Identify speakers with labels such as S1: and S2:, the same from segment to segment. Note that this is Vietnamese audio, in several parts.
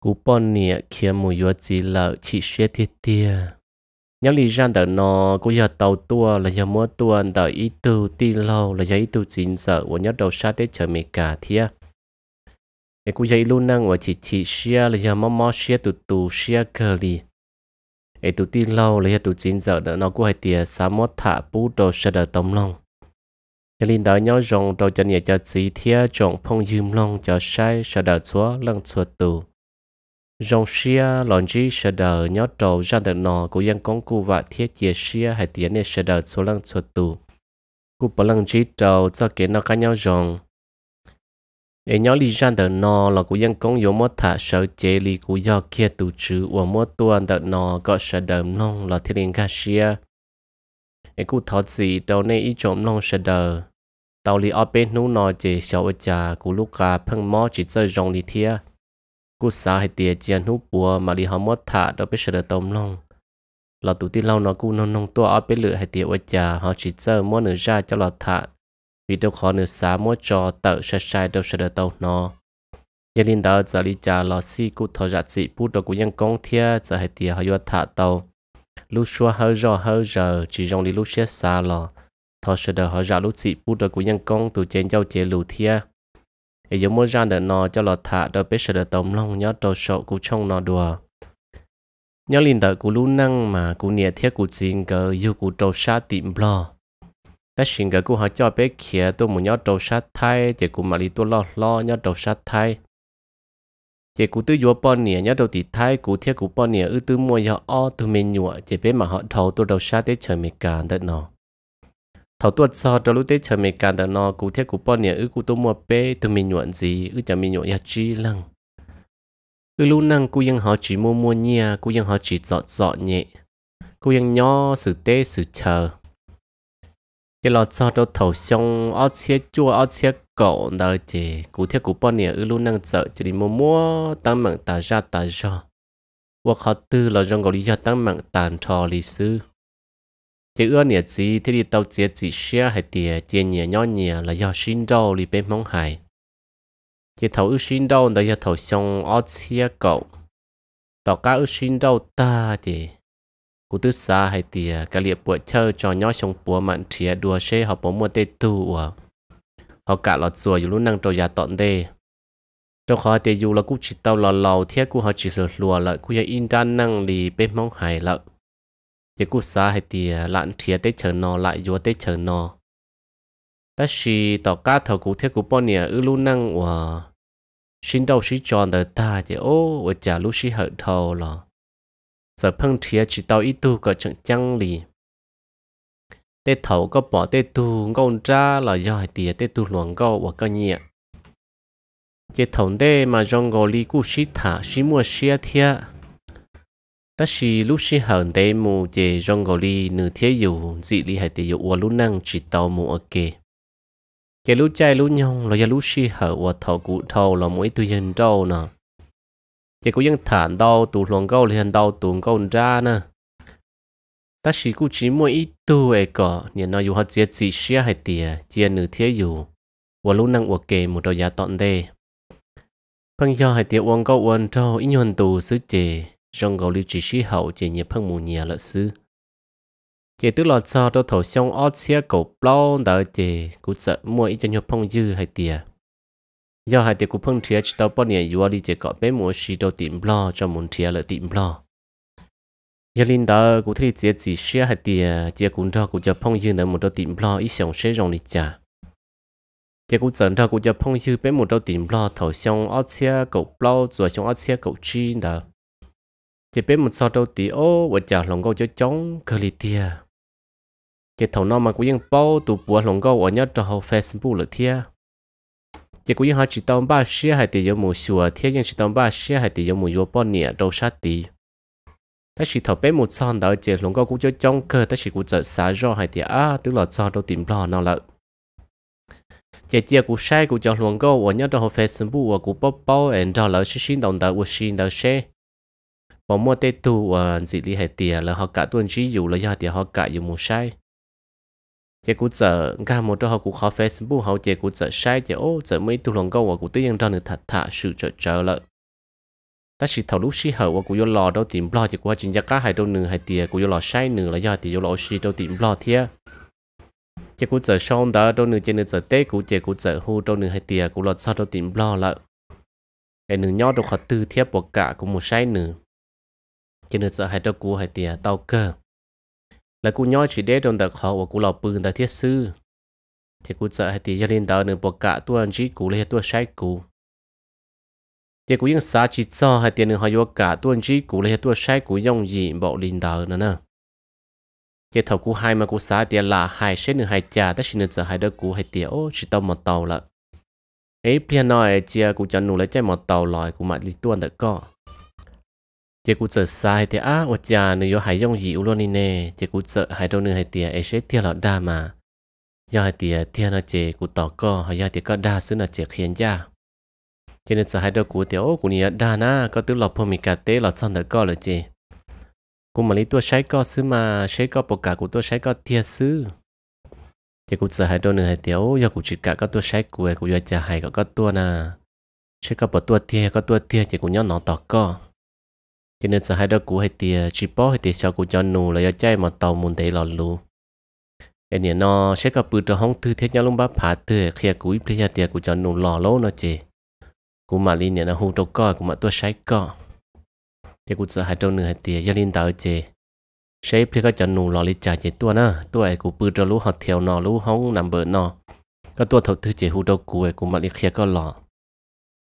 S1: cú bọn nè kia mù yếu chỉ lợ chị xe thiết tia nhớ lý gian đỡ nó cú giờ tàu tua là giờ mua tua đỡ ý tu ti lâu là giờ ý tu chín sợ của nhóm đầu xa tết chờ mì cả thia cái cú giờ luôn năng và chị chị xe là giờ mò mò xe tụ tụ xe cờ li ấy tụ ti lâu là giờ tụ chín sợ đỡ nó cú hay tia sá mót thả bú đồ sẽ đỡ tông long cho nên đó nhớ rong đầu chân nhẹ cho chị thia chọn phong dìm long cho sai sợ đỡ chúa lăng chúa tù rong xia lòn chi sẽ đờ nhớ trầu ra được nọ của dân con cụ và thiết chế xia hay tiến để sẽ đờ số lần số tù cụ bảo lần chi trầu cho kế nó cá nhau dòng để nhớ li ra được nọ là của dân con yếu mất thả sợ chế li của do kia tù chữ và mất tuần được nọ có sẽ đờ nong là thiết liên cá xia để cụ thọ gì đầu nay ý trộm nong sẽ đờ tàu lý ở bên nú nọ chế sợ cha của lúc cả phân mò chỉ chơi dòng li thiệt cú xa hay tiệt chiên hú bùa mà đi hóm mót thả đâu biết sửa tôm long là tụi ti lâu nó cú non non tua ở bên lửa hay tiệt ở nhà họ chỉ chờ mót nửa ra cho lọt thả vì đâu khó nửa xá mót cho tự sai sai đâu sửa tôm nó giờ linh đạo giờ đi trả lọ xi cú thọ giặt xị bút đâu cú nhân công thia giờ hay tiệt họ vô thả tàu lúc xua hơi giờ hơi giờ chỉ dùng đi lúc xe xa lọ thọ sửa đời họ giặt lúc xị bút đâu cú nhân công tụi trên giao chế lù thia ý giống mỗi ra để nó cho lọt thả đỡ biết sự đỡ tống lòng nhớ trâu sổ cú trông nó đùa nhớ liền đợi cú lú năng mà cú nịa thiết cú xin gờ yêu cú trâu xa tìm lo tất xin gờ cú họ cho bé kia tôi muốn nhớ trâu xa thay chỉ cú mà đi tôi lo lo nhớ trâu xa thay chỉ cú tư vô bọn nịa nhớ trâu tỉ thay cú thiết cú bọn nịa ư tư mua giờ o tư mình nhụa chỉ bé mà họ thầu tôi trâu xa tới trời mình cả đợt nó thảo tuất so cho lúc tết chờ mình cả đời nó cụ thiết cụ bao nhiêu ư cụ tôi mua bê tôi mình nhuận gì ư chả mình nhuận ya chi lăng ư lúc năng cụ cụ ยัง họ chỉ mua mua cụ nhia cụ ยัง họ chỉ dọn dọn nhẹ cụ cụ ยัง nhỏ sự tê sự chờ cái lọ cho đâu thầu xong ở xe chua ở xe cậu đời chị cụ thiết cụ bao nhiêu ư lúc năng sợ chỉ đi mua mua tăng mạng tà ra tà ra hoặc họ tư là trong gọi lý do tăng mạng tàn thọ lịch sử chỉ ưa nhiệt gì thì đi tàu chia chỉ xe hay tiề chia nhà nhỏ nhà là do xin đâu đi bên mong hải chỉ thầu ưu xin đâu đó do thầu xong ở chia cậu tàu cá ưu xin đâu ta chỉ cú tư xa hay tiề cái liệp buổi chơi cho nhỏ xong búa mặn chia đua xe họ bố mua tê tu à họ cả lọt rùa dù lúc năng trâu già tọn đê trong khó tiề dù là cú chỉ tàu lò lò thiết cú họ chỉ lừa lùa lại cú ya in ra năng lì bên mong hải lợn chỉ cú xa hay thì à, lặn thía tới chờ nò lại vô tới chờ nò ta chỉ tỏ cá thầu cú thiết cú bọn nè à, ư lu năng và xin đâu xin chọn đời ta chỉ ô và trả lu xin hở thầu là giờ phăng thiệt chỉ tao ít tu có chẳng chăng lì tê thầu có bỏ tê tu ngon ra là do tìa tê tu luồng gâu và cái nhẹ chỉ thầu tê mà trong gò li cú xí thả xí mua xí thía ta chỉ lúc xí hận để mù về rong gò li nửa thế dù dị li hay tiêu ua lúc năng chỉ tàu mù ở kề cái lúc chạy lúc nhong là giờ lúc xí hở ua thọ cụ thầu là mỗi tu nhân đâu nè cái cũng thản đau tù luồng gâu liền đau tù gâu ra nè ta chỉ cũng chỉ mỗi ít tu ấy cọ nhìn nó dù họ chia chỉ xia hay tiề chia nửa thế dù ua lúc năng ua kề một đầu giá tọn đây Phăng do hai tiệu uang câu uống trâu ít nhuận tù sứ chề trong gầu lưu chỉ sĩ hậu chỉ nhịp phân mù nhà lợi sư chỉ tức là cho đô thổ xong ớt xe cổ bao đỡ chỉ cú sợ mua ít cho nhập phong dư hay tiền do hai tiền cú phong thiệt chỉ tao bao nhiêu vừa đi chỉ gọi bé mùa xí đô tìm lo cho muốn thiệt lợi tìm lo nhà linh đó cú thấy chỉ chỉ xe hay tiền chỉ cũng cho cú cho phong dư nữa một đô tìm lo ít xong xe rồng đi trả chỉ cú dẫn cho cú cho phong dư bé một đô tìm lo thổ xong ớt xe cổ bao rồi xong ớt xe cổ chi đó chỉ biết một sao đầu tí ô và chả lòng gâu cho chóng cơ lì tia chỉ thầu nó mà cũng yên bao tụ bùa lòng gâu ở nhớ cho hậu facebook là tia chỉ cũng yên hai chỉ tông ba xe hay tỷ giống mù sùa tia yên chỉ tông ba xe hay tỷ giống mù vô bao nè đâu sát tỷ ta chỉ thầu bé một son đó chỉ lòng gâu cũng cho chóng cơ ta chỉ cũng chở xá do hay tỷ à tức là cho đâu tìm lo nào lợi chị chị cũng sai cũng cho luôn câu ở nhớ trong Facebook và cũng bao bao em cho lỡ xin xin đồng đạo và xin đạo xe mà mua tê tu à ờ, dị lý hải tiền là họ cả tuần chỉ dụ là do tiền họ cả dụ một sai chỉ cũng sợ cả một trong họ cũng khó facebook họ chỉ cũng sợ sai chỉ ô sợ mấy tu lòng câu và cũng tự nhiên ra được thật thà sự trợ trợ lợi ta chỉ thầu lúc xí hậu và cũng vô lò đâu tìm lo chỉ qua chuyện gia cá hai đâu nửa hải tiền cũng vô lò sai nửa là do tiền vô lò xí đâu tìm lo thia chỉ cũng sợ xong đó đâu nửa trên nửa sợ tê cũng chỉ cũng sợ hu đâu nửa hải tiền cũng lò sau đâu tìm lo lợi cái nửa nhỏ đâu khó tư thiếp bỏ cả cũng một sai nửa cho nên sợ hai đứa cú hai tiền tao cơ là cú nhói chỉ để trong đặc họ của cú lọc bưng tại thiết sư thì cú sợ hai tiền gia đình tao nửa bộ cả tua anh chỉ cú lấy tua sai cú thì cú những xa chỉ cho hai tiền nửa họ yêu cả tua anh chỉ cú lấy tua sai cú dòng gì bỏ linh đạo nữa nè chỉ thầu cú hai mà cú xa tiền là hai sẽ nửa hai cha tất nhiên sợ hai đứa cú hai tiền ô chỉ tao một tàu là ấy piano nói chia cú cho nụ lấy chạy một tàu lòi cú mặt đi tuôn được co chị cũng sợ sai thì á ở nhà nữa yo hay dùng dịu luôn đi nè chị cũng sợ hay đâu nữa hay tiệt ai sẽ tiệt là đa mà do hay tiệt tiệt là chị cũng tỏ co hay do tiệt có đa xứ là chị khiến ra cho nên sợ hay đâu của tiệt ô của nhà đa na có tứ lọc phong mì cà tê lọt xong được co là chị cũng mà lấy tua sấy co xứ mà sấy co bọc cả của tua sấy co tiệt xứ chị cũng sợ hay đâu nữa hay tiệt ô do của chị cả có tua sấy của của do chả hay có có tua na sấy co bọc tua tiệt có tua tiệt chị cũng nhớ nó tỏ co cho nên sợ hai đó cũ hay tiền chỉ bỏ hay tiền cho của cho nụ là do chạy mà tàu muốn thấy lọt lù cái này nó sẽ gặp bự cho hông thư thiết nhau lúc bác phá thư khi cũ ít bây giờ tiền của cho nụ lò lố nó chị cũ mà linh nhớ nó hù trâu co cũng mà tôi sái co thì cũng sợ hai trâu nửa hai tiền do linh tạo chị sẽ bây giờ cho nụ lò lý trả chị tôi nè tôi ấy cũng bự cho lũ họ theo nó lũ hông nằm bờ nó có tôi thầu thư chị hù trâu cũ ấy cũng mà khi có lò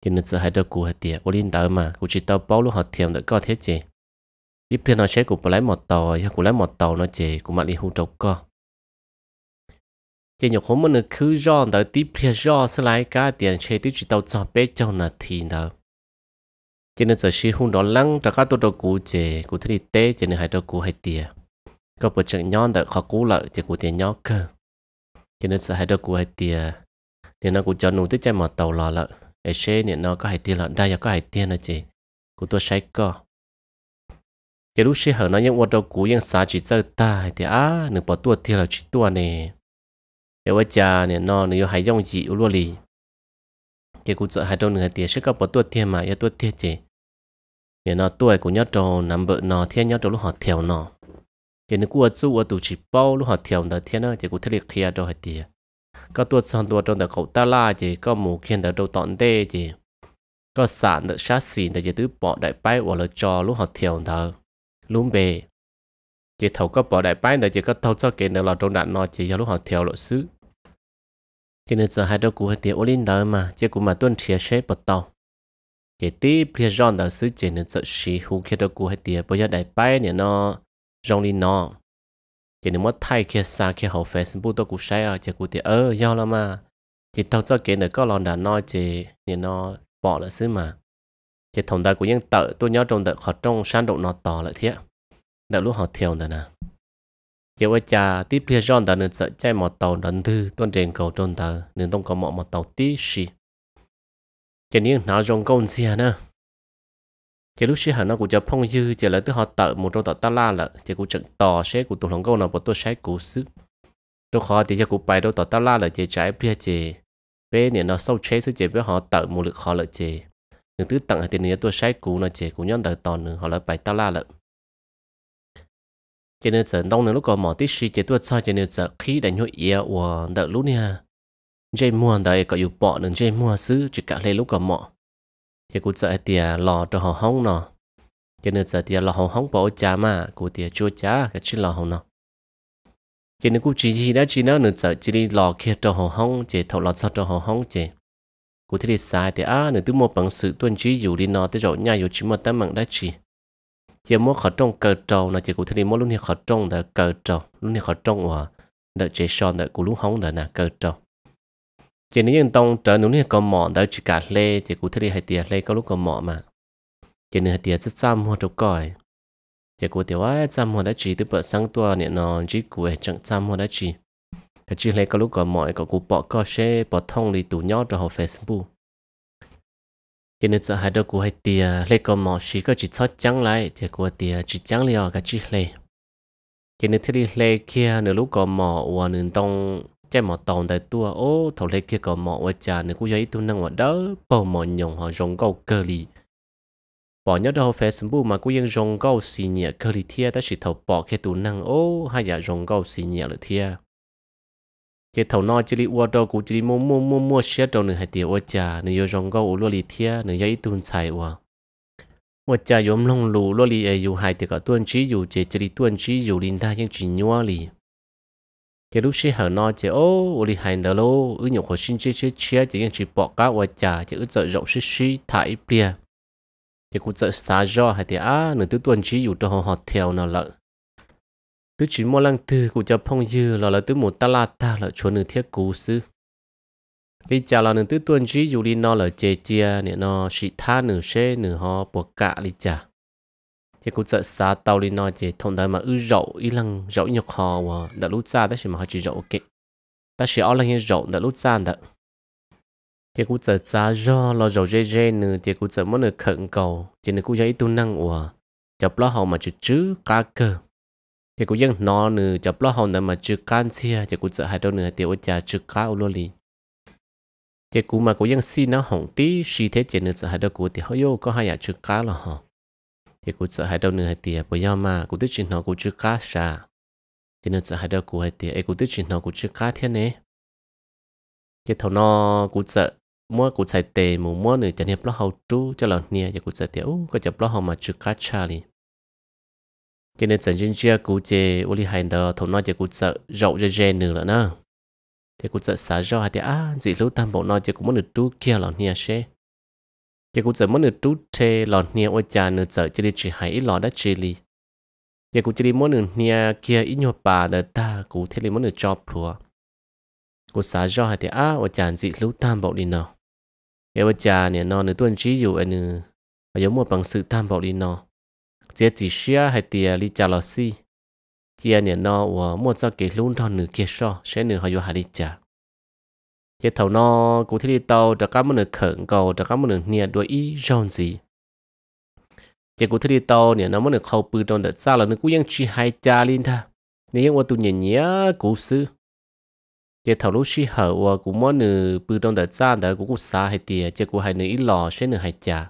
S1: thì nó sẽ hai đầu cụ hết tiệt ô linh tờ mà cụ chỉ tao bao luôn họ thiềm được có thế chị ít phiên nó sẽ cụ lấy một tàu hay cụ lấy một tàu nó chị cụ mà đi hụt trâu co chị nhục hôm nó cứ do tới tiếp theo do sẽ lấy cả tiền chơi tiếp chỉ tao cho bé cho nó thì đó chị nó sẽ sử hụt đó lăng cho các tổ đầu cụ chị cụ thấy tế chị nó hai đầu cụ hết tiệt có bộ trận nhon đợi khó cú lợi thì cụ tiền nhó cơ cho nên sẽ hai đứa cụ hai tiề thì nó cũng cho nụ tới chơi mò tàu lò lợi ai xe nè nó có hai tiền là đây có hai tiền là chị của tôi sai co cái lúc xe hở nó những ô tô cũ những xá chỉ chơi ta thì á nửa bỏ tua tiền là chỉ tua nè cái vợ cha nè nó nửa hay dòng gì luôn lì cái cụ sợ hai đâu nửa tiền sẽ có bỏ tua tiền mà yêu tua tiền chị nè nó tuổi của nhớ trò nằm vợ nó thiên nhớ trò lúc họ theo nó cái nửa cụ ở ở tụ chỉ bao lúc họ theo nó thiên nó thì cụ thấy liệt kia đâu hai tiền có tuột sang tuột trong tờ cậu ta la chỉ có mù khiên tờ đầu tọn đê chỉ có sản được sát xỉn tờ chỉ tứ bỏ đại bái hoặc là cho lúc học thiểu tờ lúc bề chỉ thầu có bỏ đại bái tờ chỉ có thâu cho kể được là trong đạn nó chỉ cho lúc học thiểu lộ xứ cái nên giờ hai đứa cụ hai tiếng ô linh tờ mà chỉ cụ mà tuân chia sẻ bật tàu kể tí phía giòn tờ xứ chỉ nên giờ xí hú khi đứa cụ hai tiếng bây giờ đại bái này nó rong đi nó chỉ nên mất thay kia xa kia hậu xin bút tôi cũng sai ở chỉ cũng thì ơ do lắm mà chỉ tao cho kia nữa có lòng đã nói chỉ nhìn nó bỏ lại xí mà chỉ thằng ta cũng những tự tôi nhớ trong tự họ trong sáng động nó to lại thế đã lúc họ theo nữa nè chỉ qua cha tiếp theo John đã nên sợ chạy một tàu đón thư tuân trên cầu trong tàu nên không có một một tàu tí gì chỉ những nào trong công gì à nè chỉ lúc xưa nó cũng cho phong dư chỉ là từ họ tợ một trong tợ ta la là chỉ cũng trận tò sẽ của tụng lòng câu nào bọn tôi sẽ cố sức đâu khó thì cho cũng bài đâu tợ ta la là chỉ trái bia chỉ bé nè nó sâu chế số chỉ với họ tợ một lực họ lợi chỉ những thứ tặng thì nè tôi sẽ cố nó chỉ cũng nhân tợ tòn nữa họ lợi bài ta la lợi cho nên giờ đông nữa lúc còn mỏ tí xì chỉ tôi sao cho nên giờ khí đánh nhốt ia và đợi lúc nha dây mua đợi có yêu bọn nên dây mua xứ chỉ cả lấy lúc còn mỏ chỉ cụ sợ tiề à, lò cho họ hóng nó, cho nữa sợ tiề à, lò họ hóng bỏ cha mà cụ tiề à, chua cha cái chuyện lò hông nó, cho nữa cụ chỉ chỉ đã chỉ nó nên sợ chỉ đi lò kia cho họ hóng chỉ thầu lò sao cho họ hóng chỉ cụ thể sai thì à nên tôi một bằng sự tuân chỉ dù đi nó tới chỗ nhà dù chỉ một tấm mạng đã chỉ chỉ muốn khẩu trong cờ trầu là chỉ cụ thể mua lúc này khẩu trong là cờ trầu, lúc này khẩu trong hòa đợi chế son đợi cụ lúc hóng đợi là cờ trầu chỉ nếu như tông trở nếu này còn mỏ đã chỉ cả lê thì cụ thể đi hay tiền lê có lúc còn mỏ mà chỉ nếu hay tiền rất xăm hoa trục còi chỉ cụ thể quá xăm hoa đã chỉ từ bữa sáng tua nè nó chỉ cụ hệ chẳng xăm hoa đã chỉ cái chỉ lê có lúc còn mỏ có cụ bỏ co xe bỏ thông đi tủ nhót rồi họ facebook chỉ nếu sợ hai đứa cụ hai tiền lê còn mỏ chỉ có chỉ thoát trắng lại thì cụ tiền chỉ trắng liền cái chỉ lê chỉ nếu thế đi lê kia nửa lúc còn mỏ và nửa tông chạy mỏ tàu đại tua ô thầu lệ kia có mỏ ở trà nữa cũng giấy tu năng ở đó bầu mỏ nhồng họ rong gâu cơ lì bỏ nhớ đâu phải mà cũng mà cũng ยัง rong gâu xì nhẹ cơ lì thia ta chỉ thầu bỏ cái tu năng ô hay là rong gâu xì nhẹ là thia cái thầu nói chỉ đi qua đâu cũng chỉ đi mua mua mua mua xe đâu nữa hay tiêu ở trà nữa rong gâu lúa lì thia nữa giấy tu xài qua 我家用龙路落里也有海的个断枝有节这里断枝有林它像金鸟里。cái lúc xí hở nó chỉ ô ô li hành đó lô ứ nhục hồ sinh chế chế chế chỉ yên chỉ bỏ cá và chả chỉ ứ trợ rộng xí xí thải bia chỉ cũng trợ xa do hay thì á nửa tứ tuần chỉ dụ cho họ họ theo nào lợ tứ chỉ mua lăng từ của cho phong dư là là tứ một ta la ta là chỗ nửa thiết cú sư đi chả là nửa tứ tuần chỉ dụ đi nó là chế chia nè nó xí tha nửa xe nửa họ bỏ cả đi chả thì cũng sợ xa tàu lên nó chỉ thông đời mà ư rậu ý lăng rậu nhục họ và đã lúc xa đó chỉ mà họ chỉ rậu kệ ta chỉ ở lăng hiện rậu đã lúc xa đó thì cũng sợ xa do lo rậu dê dê nữa thì cũng sợ muốn được khẩn cầu thì nó cũng dễ tu năng của chập lo hậu mà chữ chữ cá cơ thì cũng vẫn nó nữa chập lo hậu nữa mà chữ can xia thì cũng sợ hai đâu nữa thì ôi nhà chữ cá ô lô lì thì cũng mà cũng vẫn xin nó hỏng tí xì thế thì nữa sợ hai đâu cũng thì họ yêu có hai nhà chữ cá là họ thì cụ sợ hai đâu nữa hai tiệt bây giờ mà cụ tích chuyện nó cụ chưa cá xa thì nên sợ hai đâu cụ hai tiệt ấy cụ tích chuyện nó cụ chưa cá thế này. cái thầu nó cụ sợ mua cụ xài tề mù mua nữa cho nên lo hậu trú cho lần nia, thì cụ sợ tiệt có chập lo hậu mà chưa cá xa liền cái nên sản sinh chia cụ chế ô li hành đó thầu nó chỉ cụ sợ rộng ra gen nữa là nó thì cụ sợ xả rau hai thì à gì lúc tam bộ nó chỉ cũng muốn được tu kia là nia xe giờ cũng sẽ muốn được trú thế lọt nia ôi cha nửa giờ chỉ đi chỉ hãy lọt đã chỉ li giờ cũng chỉ đi muốn được nia kia ít nhọ bà đã ta cũng thế li muốn được cho luôn cũng xả cho hai thì á ôi cha dị lú tam bảo đi nào giờ ôi cha nè nó nửa tuần chỉ dụ anh nữa giống một bằng sự tam bảo đi nào giờ chỉ xia hai tia li cha lọ si kia nè nó và mua cho cái lú thon nửa kia so sẽ nửa họ vô hai đi cha chế thầu nó cụ thể đi tàu cho các món được khẩn cầu cho các món được nhiệt đôi ý rộn gì chế cụ thể đi tàu nè nó món được khâu bự trong đợt sao là nó cũng ยัง chỉ hai cha linh ta, nếu mà tụi nhỉ nhỉ cụ sư chế thầu lúc xí hở và cũng món được bự trong đợt sao đó cũng xa hai tiề chế cụ hai nữ ít lò sẽ nữ hai cha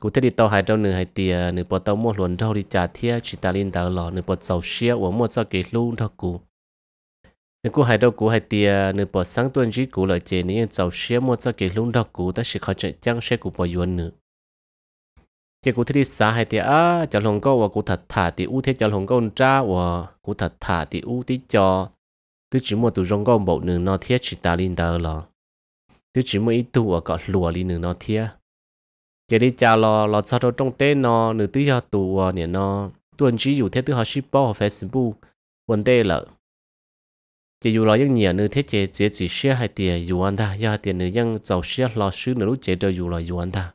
S1: cụ thể đi tàu hai đâu nửa hai tiề nửa bỏ tàu mua luồn đâu đi trả thiệt chỉ ta linh tàu lò nửa bỏ tàu xia và mua tàu kỹ luôn thôi cụ nếu cô hai đâu cũ hai tia nếu bỏ sáng tuần chỉ cũ lại chế nếu cháu xe mua cho cái lũng đau cũ ta sẽ khó chạy chăng xe cũ bỏ yuan nữa cái cũ thấy xa hai tia à cháu lòng câu và cũ thật thả thì u thế cháu lòng câu cha và cũ thật thả thì u tí cho cứ chỉ mua từ rong câu bộ nửa nó thiết chỉ ta linh đờ lo cứ chỉ mua ít tụ ở à, cọ lùa đi nửa nó thiết cái đi cha lo lo sao đâu trong tên nó nửa tí cho tụ à, nè nó tuần chỉ dù thế thứ họ ship bao Facebook vấn đề là chỉ dù lo những nhiều nữ thế chế chế chỉ xe hai tiền dù anh ta do hai tiền nữ dân giàu xe lo sứ nữ lúc chế đều dù lo dù anh ta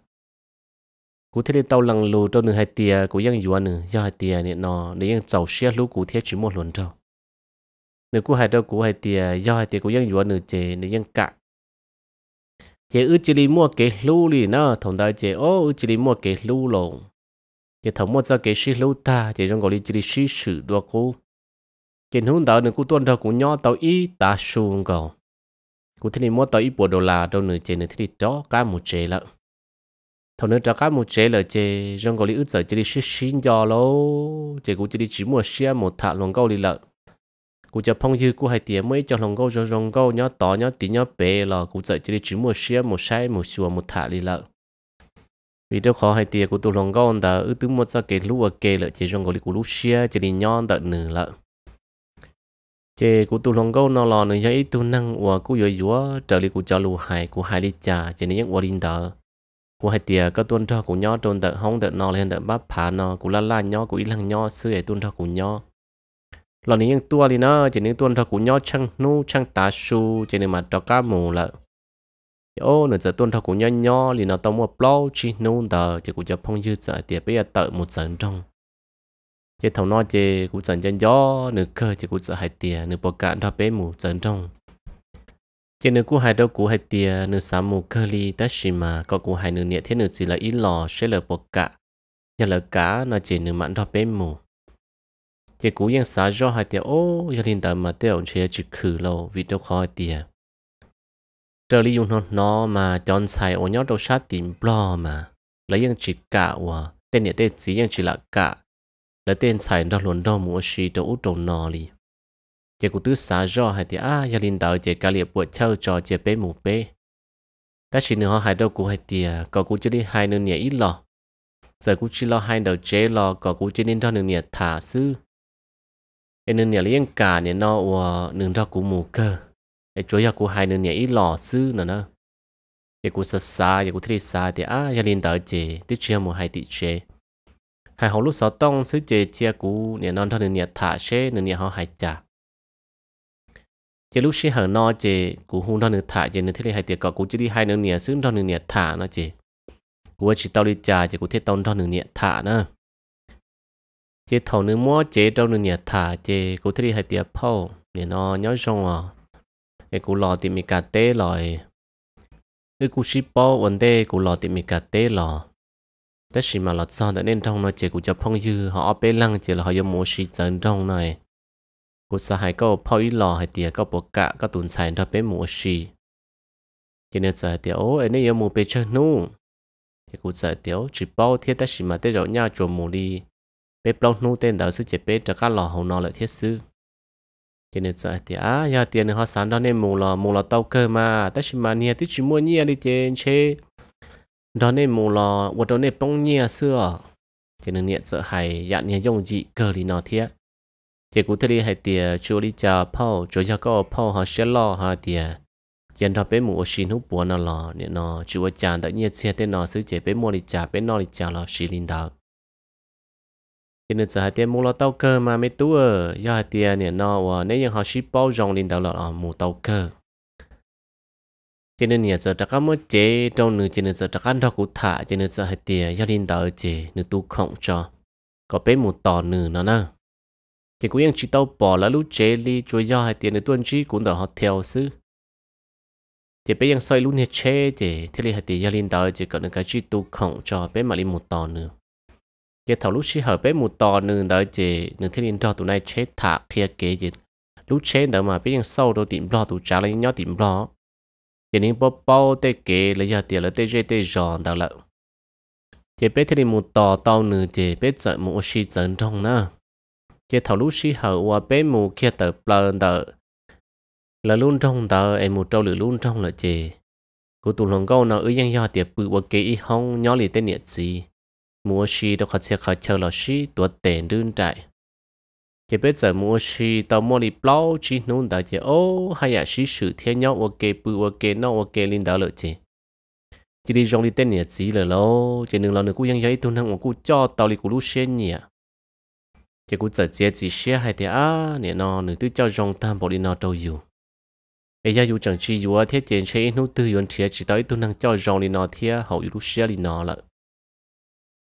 S1: cụ thế tàu lằng lù trong nữ hai tiền của dân dù anh nữ do hai tiền nè nó nữ dân giàu xe lúc cụ thế chỉ một lần thôi nữ cụ hai đâu cụ hai tiền do hai tiền của dân dù anh nữ chế nữ dân cả chế ư chỉ đi mua cái lú lì nó thằng đại chế ô ư chỉ đi mua cái lú lồng chế thằng mua cho cái xí lú ta chế trong gọi đi chỉ đi xí sử đua cô kiến hôn tàu nữa cú tuân đầu cũng nhỏ tàu y ta xuống cầu cú thế này mua tàu y bộ đồ là đâu nữa chơi nữa thế này cho cá một chế lợ thầu nữa cho cá một chế lợ chơi rong cầu đi ướt giờ chơi đi xí xin giò lô chơi cũng chơi đi chỉ mua xe một thả lòng câu đi lợ cú cho phong dư cú hai tiền mới cho lòng câu cho lòng câu nhỏ to nhỏ tí nhỏ bé lọ cú giờ chơi đi chỉ mua xe một sai một xua một thả đi lợ vì đâu khó hai tiền của tụ lòng câu đã ướt tứ một giờ kể lúa kể lợ chơi rong cầu đi cũng lúa xe chơi đi nhon đợt nửa lợ chế cụ tu long câu nó lò nữa giấy tu năng của cụ dội dúa trở lại cụ cho lù hài cụ hài đi trà chế nên những quần đờ cụ hài tiề có tuân cho cụ nhó trôn tợ hông tợ nó lên tợ bắp phá nó cụ la la nhó cụ ít lăng nhó sư ấy tuân cho cụ nhó lò này những tua đi nó chế nên tuân cho cụ nhó chăng nu chăng tá su chế nên mà cho cá mù lợ ô nữa giờ tuân cho cụ nhó nhó thì nó tao mua plau chi nu tờ chế cụ cho phong dư sợ tiề bây giờ tợ một giờ trong chế thầu nó chế cũng dần dần gió nửa cơ chế cũng sợ hai tia nửa bò cạn đó bé mù dần trong chế nửa cú hai đâu cú hai tia nửa sáu mù cơ li tất xì mà có cú hai nửa nhẹ thế nửa chỉ là ít lò sẽ là bò cạn nhà là cá nó chế nửa mặn đó bé mù chế cũng yên xá gió hai tia ô gia đình tầm mà tiêu chế chỉ khử lâu vì đâu khó hai tia trở li dùng nó nó mà chọn xài ô nhót đâu sát tìm bò mà lấy yên chỉ cả và tên nhẹ tên chỉ yên chỉ là cả là tên xài đó luôn đó mua xì đồ út đồ nò li chỉ cụ tứ xá rõ hay thì à gia đình tạo chỉ cả liệp buộc theo cho chỉ bé mù bé ta chỉ nữa hai đầu của hay thì có cụ chỉ đi hai nửa nhà ít lò giờ cụ chỉ lo hai đầu chế lò có cụ chỉ nên đó nửa nhà thả sư nên nửa nhẹ liên cả nhà nó ủa nửa đó cụ mù cơ để chúa nhà cụ hai nửa nhà ít lò sư nữa nữa chỉ cụ xa xa chỉ cụ thấy xa thì à gia đình tạo chỉ tức chưa mù hai tỷ chế hai hậu lúc sáu tông sứ chế chia cũ nè non thân nè thả xe nè nè họ hai chả chế lúc xe hở no chế cũ hung thân nè thả chế nè thế này hai tiệt cọ cũ chỉ đi hai nè nè sướng thân nè thả nó chế cũ chỉ tao đi trà chế cũ thế tông thân nè thả nó chế thầu nè mua chế đâu nè thả chế cũ thế đi hai tiệt phao nè nó nhớ xong à cái cũ lò tìm mì cà tê rồi cái ship shippo vấn đề cũ lò tìm mì cà tê rồi แต่สิมาหลอดซอนแต่เน้นตรงน้อยเจกูจะพ่องยือเขาเอาไปลังเจแล้วเขายมูชีเจนตรงหน่อยกูสหายก็พออีหล่อให้เตียก็ปกะก็ตุนใส่ทับไปหมูชีเจเนจเตียโอ้ไอ้นี่ยมูไปเชนู่เดี๋ยวกูจะเดี๋ยวจีบเอาเทียแต่สิมาเดี๋ยวเนี่ยจมูลีไปปลอกนู่เต้นเดี๋ยวซื้อเจ็บไปจะก็หล่อหงนอนเลยเทียซื้อเดี๋ยวจะเดี๋ยวยาเตียนเขาสารตอนนี้มูลอมูลอเต้าเกอมาแต่สิมาเนี่ยที่ชิมัวเนี่ยดิเจนเช đó nên mù lò và đó nên bông nhia xưa thì nên nhận sợ hay dạng nhia dùng dị cờ đi nó thiệt thì cũng thế đi hay tiề chú đi chờ phao chú cho có phao họ sẽ lo họ tiề dân đó bé mù xin hút bùa nó lo nên nó chú ở chàng tự nhiên xe tên nó xứ chế bé mua đi chả bé nó đi chả lò xì linh đạo thì nên sợ hai tiề mù lò tàu cơ mà mấy tú ở do hai tiề nên nó và nếu như họ ship bao rong linh đạo lò mù tàu cơ cho nên nhà giờ ta có mới chế trong nửa cho nên giờ ta ăn đó cũng thả cho nên giờ hết tiền gia đình đợi chế nửa tu không cho có bé một tò nửa nó nè thì cũng yên chỉ tao bỏ là lúc chế đi chuối do hết tiền nửa tuần chỉ cũng đỡ họ theo sư thì bé yên xoay luôn hết chế thì thế là hết tiền gia đình đợi chế có còn cái chỉ tu không cho bé mà đi một tò nửa cái thầu lúc chỉ hợp bé một tò nửa đợi chế nửa thế nên đó tụi này chế thả kia kế chế lúc chế đợi mà bé yên sau đó tìm lo tụi trả lại nhớ tìm lo cái nên bao bao tê kê là giờ tiệt là tê chơi tê giòn đó là chỉ biết thì một tò tao nữa chế biết sợ một xí chân trong nữa chế thầu lúc xí hậu và bé mù kia tờ plan tờ là luôn trong tờ em một trâu lửa luôn trong là chế, của tụi lòng câu nó ở dân do tiệt bự và kỹ hông nhỏ lì tên nhiệt gì mua xí đâu khát xe khát chờ là xí tuột tiền đương trại chỉ bây giờ mua xì tàu mua đi bao chỉ nôn đại chỉ ô hay là chỉ sử thiên nhau ok bự ok nó ok lên đó lợi chỉ chỉ đi trong đi tên nhà chỉ là lo chỉ nương lo nửa cũng yang giấy tuần hàng của cú cho tàu đi cũng lú xen nhỉ chỉ cũng giờ chỉ chỉ xe hay thế à nè nó nửa tư cho trong tam bộ đi nó đâu dù bây giờ dù chẳng chỉ dù thế tiền xe nô tư yon thiệt chỉ tới tuần hàng cho trong đi nó thiệt hậu lú xe đi nó lợi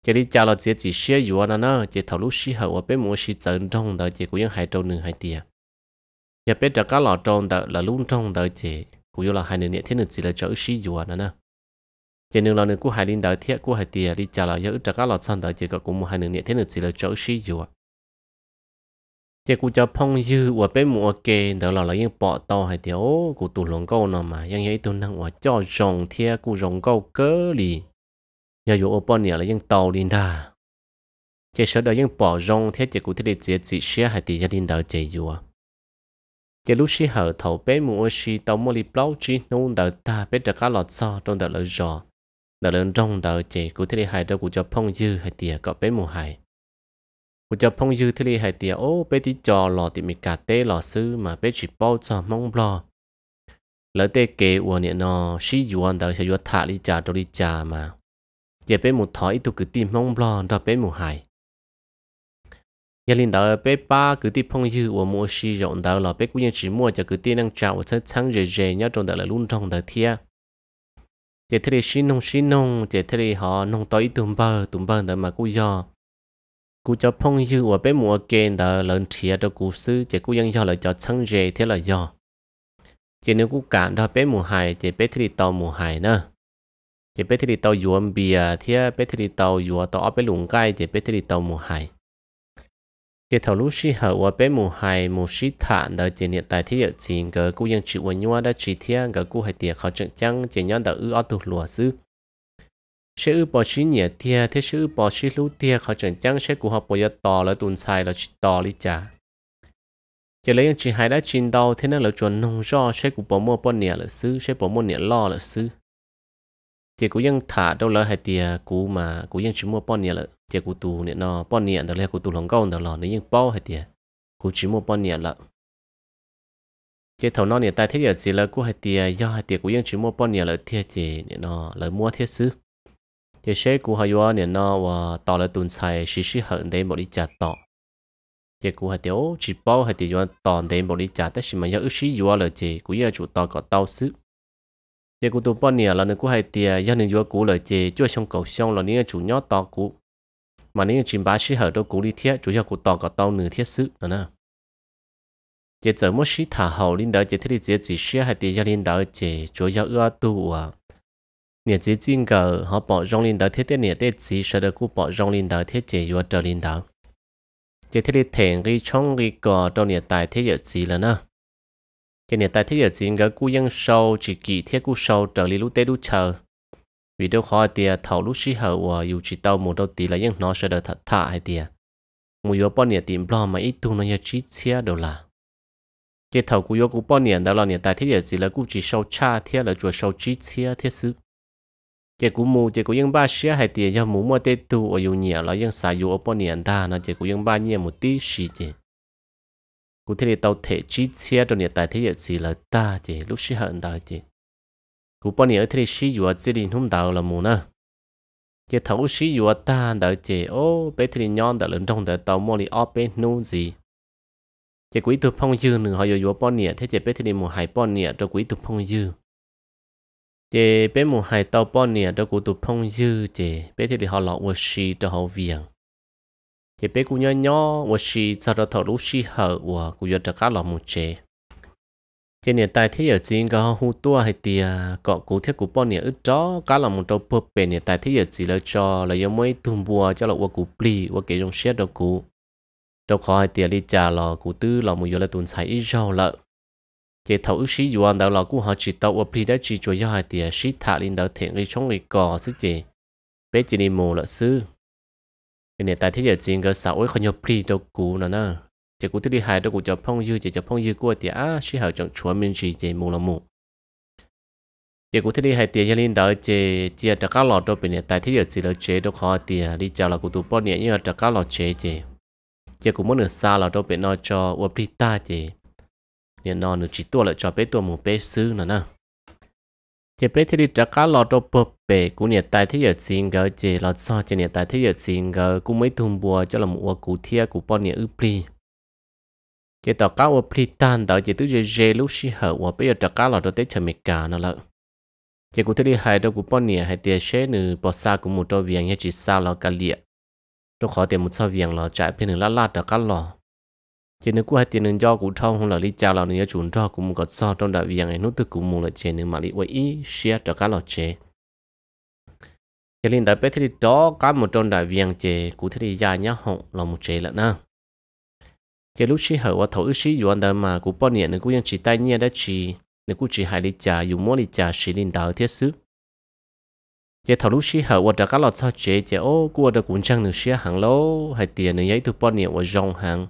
S1: chỉ đi chào là chỉ chỉ xe yếu anh nó chỉ thầu lúc xí hậu ở bên mua xí trận trong đó chỉ cũng những hai trâu nửa hai tia giờ bên trả cá lò trong đó là luôn trong đó chỉ cũng như là hai nửa nhẹ thế nửa chỉ là chỗ xí yếu anh nó chỉ nửa là nửa của hai linh đó thiết của hai tia đi chào là giờ trả cá lò xong đó chỉ có cũng một hai nửa nhẹ thế nửa chỉ là chỗ xí yếu chỉ cũng cho phong dư ở bên mua kê đó là là những bọ to hai tia ô của tủ lồng câu nó mà những cái tủ năng ở cho rồng thiết của rồng câu cỡ gì nhà dù ôp nhà là những tàu đi đà chỉ sợ đời những bỏ rong thế chỉ cũng thấy dễ chỉ xé hay thì gia đình đỡ chỉ dù chỉ lúc xí hở thầu bé mua xí tàu mua lì bao chi nôn đỡ ta bé đặt cá lọt so trong đỡ lỡ giò đỡ lỡ rong đỡ chỉ cũng thấy hai đỡ cũng cho phong dư hay thì có bé mua hai cũng cho phong dư thấy hai thì ô bé tí trò lọ thì mình cà tê lọ sư mà bé chỉ bao cho mong lo lỡ tê kê uo nè nó xí yuan đỡ sẽ yuo thả đi trà đâu đi trà mà giờ bé một thỏi tụ cứ tìm mong lo đó bé một hài giờ linh đạo bé ba cứ tìm phong dư và mua xì rộng đạo là bé cũng như chỉ mua cho cứ tìm năng trào và sáng rề rề nhớ trong đạo là luôn trong đạo thia giờ thấy này xin nông sinh nông giờ thấy này họ nông tối tụm bơ tụm bơ đó mà cũng do cú cho phong dư và bé mua kèn đó lợn thia đó cú sư giờ cũng ยัง do là cho sáng rề thế là do giờ nếu cú cản đó bé mua hài giờ bé thấy này to mua hài nữa chỉ biết thì tàu yuan bia thia à, biết thì tàu yuan tàu ở bên lùng gai chỉ biết thì tàu mù hai cái thầu xí hở ở bên mù hai mù thản đời chỉ hiện tại thì ở chính cái cú ยัง chịu quân nhua đã chỉ thia cái cú hay tiệt khó chừng chăng chỉ nhon đời ư ở tụ sư sẽ ư bỏ xí nhẹ thia à, thế sẽ ư bỏ xí lú thia à, khó chừng chăng sẽ cú học bỏ giờ to là tuần sai là chỉ to lý trả chỉ lấy những chỉ hai đã chín đầu thế nên là chuẩn nông do sẽ cú bỏ mua bỏ nhẹ là sư sẽ bỏ mua lo là sư cũng vẫn thả đâu là hai tia cú mà vẫn chỉ mua bao nhiêu lợ tia cú tù nè nó bao nhiêu đó là cú tù lòng câu đó là nó vẫn bao hai tia cú chỉ mua bao nhiêu lợ cái thầu nó nè tai thế giờ chỉ là cú hai tia do hai tia chỉ mua bao nhiêu lợ tia chỉ nè nó lỡ mua thiết xứ thì sẽ cú hai yo nè nó và tỏ là tuần xài xí xí hận đấy một đi trả tỏ thì cú hai tia chỉ bao hai tia yo tỏ đấy một đi trả tất nhiên mà do ước xí yo là chỉ cú giờ chủ tỏ có tao xứ giờ cụ tụ bao nhiêu là nên cụ hay tiề gia nên vừa cụ lời chị chưa xong cầu xong là nên chủ nhỏ to cụ mà nên chim bá sĩ hở đâu cụ đi thiết chủ yếu cụ to cả tao nửa thiết sự nữa nè giờ giờ mỗi sĩ thả hậu linh đạo chỉ thiết đi dễ chỉ sĩ hay tiề gia linh đạo chỉ chủ yếu ưa tu à nhà chỉ chính cờ họ bỏ rong linh đạo thiết tiền nhà tết chỉ sợ được cụ bỏ rong linh đạo thiết chế vừa trở linh đạo chỉ thiết đi thèn cái trong cái cò đâu nhà tài thiết giờ chỉ là nè cái nên tại thế giới chỉ ngỡ cú dân sâu chỉ kỳ thiết cú sâu trở lý lúc tế lúc chờ vì đâu khó thì à, thầu lúc sĩ hậu và dù chỉ tàu một đầu tí là dân nó sẽ được thật thả hay tiề mùi vô bọn nhiệt tìm lo mà ít tu nó nhớ chí chia đâu là cái thầu cú vô cú bọn nhiệt đó là nhiệt tại thế giới chỉ là cú chỉ sâu cha thiết là chùa sâu chí chia thiết sư cái cú mù cái cú dân ba xía hay tiề do mù mua tê tu ở dù nhà là dân xài dù ở bọn nhiệt ta nó cái cú dân ba nhiệt một tí xí chứ cụ thể tàu thể chi chia trong nhà tài thế giới gì là ta chỉ lúc sinh hận ta chỉ cụ bao nhiêu thế xí vừa chỉ định không đào là mù nè chỉ thấu xí vừa ta đào chỉ ô bé thế nhon đào lớn trong đào tàu mua đi óp bé nu gì chỉ quý tụ phong dư nữa họ vừa bao nhiêu thế chỉ bé thế mù hải bao nhiêu cho quý tụ phong dư chỉ bé mù hải tàu bao nhiêu cho cụ tụ phong dư chỉ bé thế họ lọ vô xí cho họ viếng thì bé cũng nhỏ nhỏ và chỉ cho nó thầu lúc chỉ hở và cũng giờ chắc là một chế trên nên tại thế giới chính có hú tua hay tia có cụ thiết của bọn này ít đó cá là một trong bộ bề này tại thế giới chỉ là cho là do mấy thùng bùa cho là qua cụ pli qua cái dòng xét đó cụ đâu khó hay tia đi trả lò cụ tư là một giờ là tuần sai ít rau lợ chế thầu ước sĩ yuan đó là cụ họ chỉ tàu và pli đã chỉ cho do hay tia sĩ thả lên đầu thiện cái chống người cò sức chế bé chỉ đi mồ là sư nên tại thế giới riêng cái sáu ấy không nhập pli đâu cũ nữa nè chỉ cũ thứ đi hai đâu cũ cho phong dư chỉ cho phong dư của thì á sĩ hậu trong chúa minh chỉ chỉ mù là mù chỉ cũ thứ đi hai tiền gia linh đó chỉ chỉ trả cá lọ đâu bên này tại thế giới riêng là chế đâu khó tiền à, đi chào là cũ tu bao nè nhưng là trả cá lọt chế chỉ chỉ cũ muốn được xa là đâu bên nó cho uổng pli ta chỉ nên nó được chỉ tua là cho bé tua mù bé sư nữa nè chỉ biết thì đi trả cá lọt đồ bột bể cũng nhà tài thế giới xin gỡ chỉ lò so cho nhà tài thế giới xin gỡ cũng mấy thùng bùa cho là một cụ thia của bọn nhà ư pli chỉ tàu cá ua pli tan tàu chỉ tứ dê dê lúc xí hở và bây giờ trả cá lọt đồ tết chờ mệt cả nó lợ chỉ cụ thấy đi hai đâu của bọn nhà hai tiền xế nữ bỏ xa của một đôi viền nhà chỉ xa lọ cả liệt lúc khó tiền một sao viền lọ chạy bên nữ lát lá trả cá lọ chỉ nếu quay tiền nên do cũng trong không là đi chào là nếu chúng cho cũng có so trong đại viện này nút tức cũng muốn là chế nên mà đi quay ý share cho cá lọ chế cho nên đại bé thì đó cá một trong đại viện chế cũng thì dài nhá họng là một chế là na cho lúc xí hở và thổi xí dù anh mà cũng bao nhiêu nếu cũng chỉ tay nhiên đã chỉ nên cũng chỉ hai đi chà dùng muốn đi chà xí lên đạo thiết sức giờ thầu lúc xí hở và trả cá lọ so chế chế ô cua đã cũng chẳng được xí hàng lâu hay tiền nên giấy tụi bao nhiêu và rong hàng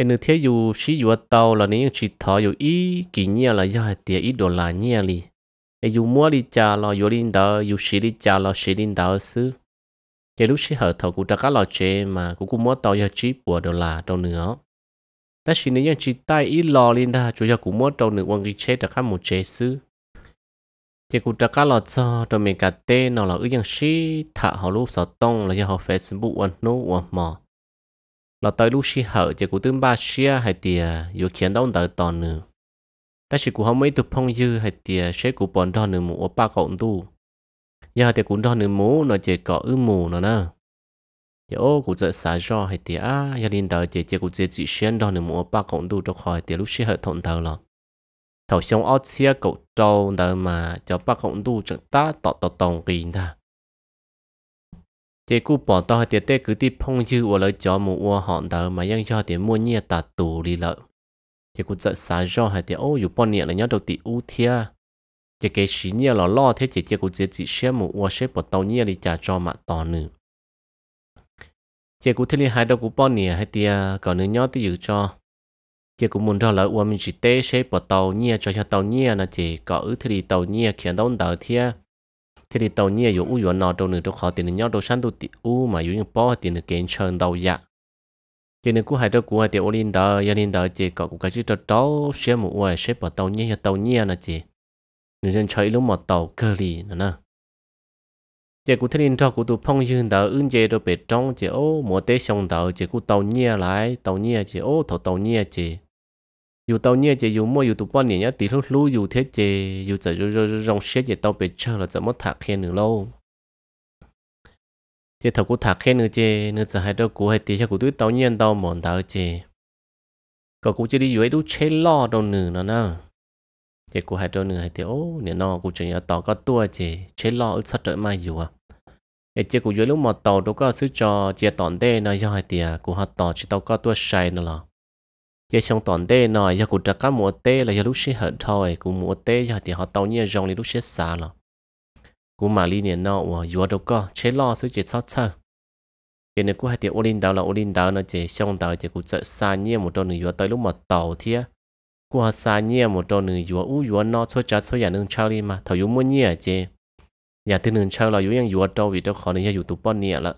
S1: em nữ thế dù xí dù tàu là nếu chỉ thở dù ý kỷ nhiên là do tiền ý đồ là nhiên li em dù mua đi trả là dù linh đạo dù xí đi trả là xí linh đạo sư cái lúc xí hở thọ của ta các lò chế mà cũng cũng mua tàu do chỉ bùa đồ là đâu nữa ta chỉ nếu chỉ tay ý lo linh đạo chủ yếu cũng mua tàu nữa quan cái chế đã cá một chế sư cái cụ ta các lò cho trong miền cà tê nó là ứng dụng xí thả họ lúc sợ tông là do họ Facebook ăn nô ăn mò là tới lúc xí hở chỉ của tướng ba xia hay tiề dù khiến đau đợi toàn nữa ta chỉ của hôm ấy tụp phong dư hay tiề sẽ của bọn đo nữa mũ ở ba cộng tu giờ thì cũng đo nữa mũ nó chỉ có ư mù nó nè giờ ô của giờ xả do hay tiề á giờ đến đợi chỉ chỉ của chỉ chỉ xuyên đo nữa mũ ở ba cộng tu cho khỏi tiề lúc xí hở thọn thầu lọ thầu xong ót xia cậu trâu đợi mà cho ba cộng tu chẳng ta tọt tọt tòng kỳ ta thì cụ bỏ to thì tê cứ tiếp phong dư của lời chó mù ua hòn tờ cho thì mua nhẹ tạt tù đi lợ thì cụ sợ xá cho hay thì ô dù bọn nhẹ là nhớ đầu tì u thia thì cái xí nhẹ là lo thế thì cụ dễ chỉ xe một ua xếp bỏ tàu nhẹ đi trả cho mà to nữa thì cụ thế hai đầu cụ bọn nhẹ hay thì còn nữa nhớ thì giữ cho thì cụ muốn cho lời ua mình chỉ tê xếp bỏ tàu nhẹ cho cho tàu nhẹ là chỉ có ứ thế thì tàu nhẹ khiến đóng tờ thiê thế thì tàu nhia yếu u yếu nọ đâu nữa đâu khó tiền nhau đâu sáng đâu tiền u mà yếu những bỏ tiền kiện sơn đầu dạ cho nên cú hai đứa cú hai tiền olin đó gia đó chỉ có cái chữ cho cháu xếp một uai xếp vào tàu nhia cho tàu nhia là chỉ người dân chơi lúc mà tàu cơ lì nữa nè chỉ cú thế nên cho cú tụ phong dương đó ứng chế đồ bể trống chỉ ô một tế xong đó chỉ cú tàu nhia lại tàu nhia chỉ ô thầu tàu nhia chỉ dù tao nhớ chỉ dù mua dù tụ bao nhiêu nhá tí lúc lú dù thế chỉ dù giờ dù rong xe chỉ tao bị chơi là giờ mất thạc khen nữa lâu chỉ thầu cú thạc khen nữa chỉ nữa giờ hai đâu cú hai tí cho cú tụi tao nhiên tao mòn tao chỉ cậu cũng chỉ đi dưới đu chế lo đâu nữa nó nè chỉ cú hai đâu nữa hai tí ô nè nó cũng chỉ nhớ tao có tua chế chế lo ở sát trời mai dù à ấy chế cú dưới lúc mà tàu đâu có sự cho chế tòn đê nó do hai tí à cú họ tàu chỉ tao có tua sai nữa là giờ trong toàn thế nọ giờ cũng chắc cá mùa tê là giờ lúc xí hở thôi cũng mùa tê giờ thì họ tàu nhia rong thì lúc xí xa lọ cũng mà li nè nọ và vừa đâu có chế lo sự chế sót sơ giờ này cũng hay tiếng olin đào là olin đào nó chế trong đào chế cũng chợ xa nhia một đôi người vừa tới lúc mà tàu thia cũng họ xa nhia một đôi người vừa u vừa nọ cho cha cho nhà nương trao đi mà thầu yếu mua nhia chế nhà dạ, thứ nương trao là yếu yang vừa đâu vì đâu khó nên giờ yếu tụ bao nhia lợ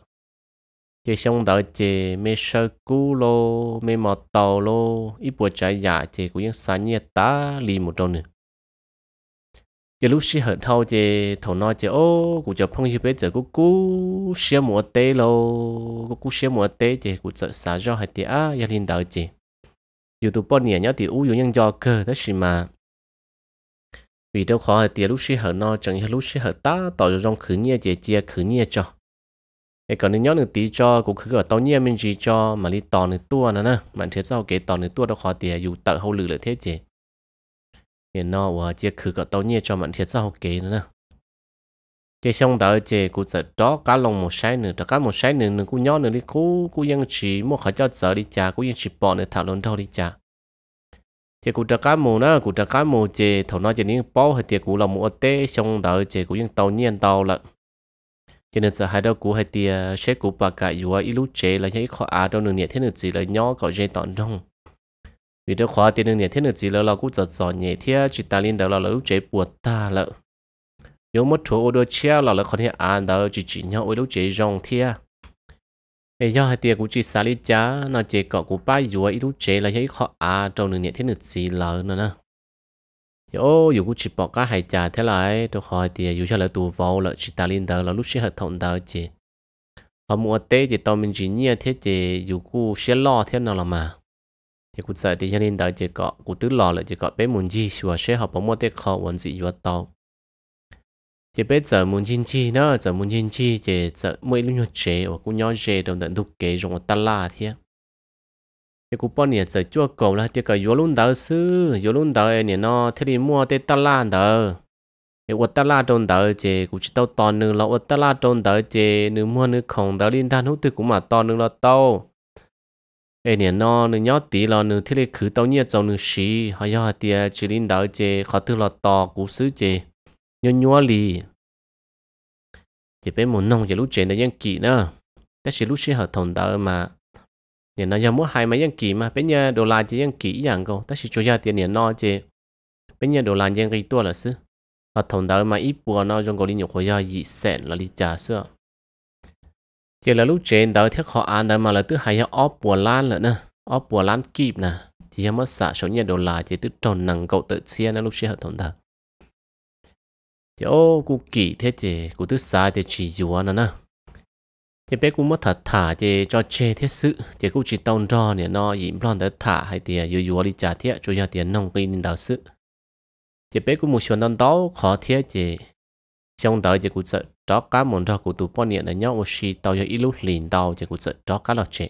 S1: giờ xong đợi chị mê sơ cú lô mê mò tàu lô ít buổi trái giả chị cũng những sáng nhiệt ta li một trâu nữa giờ lúc xí hở thâu chị thầu nói chị ô cũng chờ phong như bé giờ cũng cú xe mùa tê lô cũng cú xe mùa tê chị cũng chờ xả do hai tia giờ lên đợi chị youtube tụi bọn nhẹ nhá thì u dù nhân do cơ đó xí mà vì đâu khó hai tia lúc xí hở nói chẳng như lúc xí hở ta tỏ cho trong khứ nhẹ chị chia khứ nhẹ cho cái còn nếu nhớ được tí cho cũng cứ ở tàu nhiên mình chỉ cho mà đi tàu được tua nữa nè mà thế sau cái tàu được tua đó khó tiền à, dù tợ hậu lử lại thế chứ hiện nó và chỉ cứ ở tao nhiên cho mà thế sau cái nữa nè cái xong đó chế cũng sẽ đó cá lồng một sai nữa, cá một sai nữa nữa cũng nhớ nữa đi cú cũng vẫn chỉ mua khởi cho sợ đi chả, cũng vẫn chỉ bỏ nữa thảo luận thâu đi chả. thì cú cá mù nữa, cú cá mù chế thầu nói chỉ những bao hay thì cú là một tế xong đó chế cũng vẫn tàu nhiên tàu lận cho nên giờ hai đầu cú hai tia sẽ cú bà cả dù ai lúc chế là những khó á đâu nửa nhẹ thế nửa gì là nhỏ có dây tọn rong vì đó khóa tiền nhẹ thế nửa gì là là cú giật giò nhẹ thế chỉ ta liên đầu là lúc chế buồn ta lợ nếu mất chỗ đôi chia là là con hiện an đó chỉ chỉ nhau lúc chế rong thế ấy do hai tia cũng chỉ xả lý giá nó chế cọ cú ba dù ai lúc chế là những khó á đâu nửa nhẹ thế nửa gì là nữa nè yo dù cũng chỉ bỏ cả hai trả thế lại tôi hỏi thì dù cho là tù vào là chỉ ta lên đó là lúc sẽ hợp thông đó chị họ mua tê thì tao mình chỉ nhia thế thì dù cũng sẽ lo thế nào là mà thì cũng sợ thì cho nên đó chỉ có cũng tự lo là chỉ có bé muốn gì sửa sẽ học mua tê khó vẫn gì vừa tao chỉ biết giờ muốn chinh chi nó giờ muốn chinh chi thì giờ mỗi lúc nhớ chế và cũng nhớ chế trong tận thúc kế trong một ta thế thì cũng bao nhiêu giờ chua cầu là thì cái vô luôn đầu sư vô luôn đầu này nó thế thì mua tê ta la đầu cái vật ta la trong đầu chứ cũng chỉ tao to nữa là vật ta la trong đầu chứ nếu mua nữa không đầu liên đan hút tôi cũng mà to nữa là tao ấy nè nó nếu nhớ tí là nếu thế thì cứ tao nhiệt trong nữa xí họ do thì chỉ liên đầu chứ họ thứ là to cũng xứ chứ nhớ nhớ lì chỉ bên muốn nông chỉ lúc chuyện là dân kỹ nữa cái chỉ lúc xí họ thằng đầu mà เนี่ยนะยังมั่วหายมายังกี่มาเป็นยาดอลลาร์จะยังกี่อย่างก็แต่สิช่วยยาเตียนเนี่ยนอเจเป็นยาดอลลาร์ยังกี่ตัวละซึอ่ะถงดาวมาอีปัวนอจงก็ลิ้นอยู่ขอยาอีแสนละลิจ่าเสื้อเจอแล้วลูกเจนดาวเทียขออ่านดาวมาแล้วตื้อหายาอ้อปัวล้านเลยนะอ้อปัวล้านกีบนะที่ยังมั่วสะสมยาดอลลาร์จะตื้อจนหนังเก่าเตะเสียนะลูกเชี่ยถงดาวเดี๋ยวกูกี่เท่เจกูตื้อสายเตะชีจัวนะนะ thì bé cũng mất thật thả thì cho che thiết sự thì cũng chỉ tông ro nè nó yếm lon đã thả hay thì dù à, dù đi trả thiệt cho nhà tiền nông cái nên đạo sự chỉ bé cũng một chuyện đơn đó khó thiết thì trong đời thì cũng sợ chó cá muốn ra của tụ bọn nhện là nhau một xì tàu cho ít lúc liền tàu thì cũng sợ chó cá lọt chê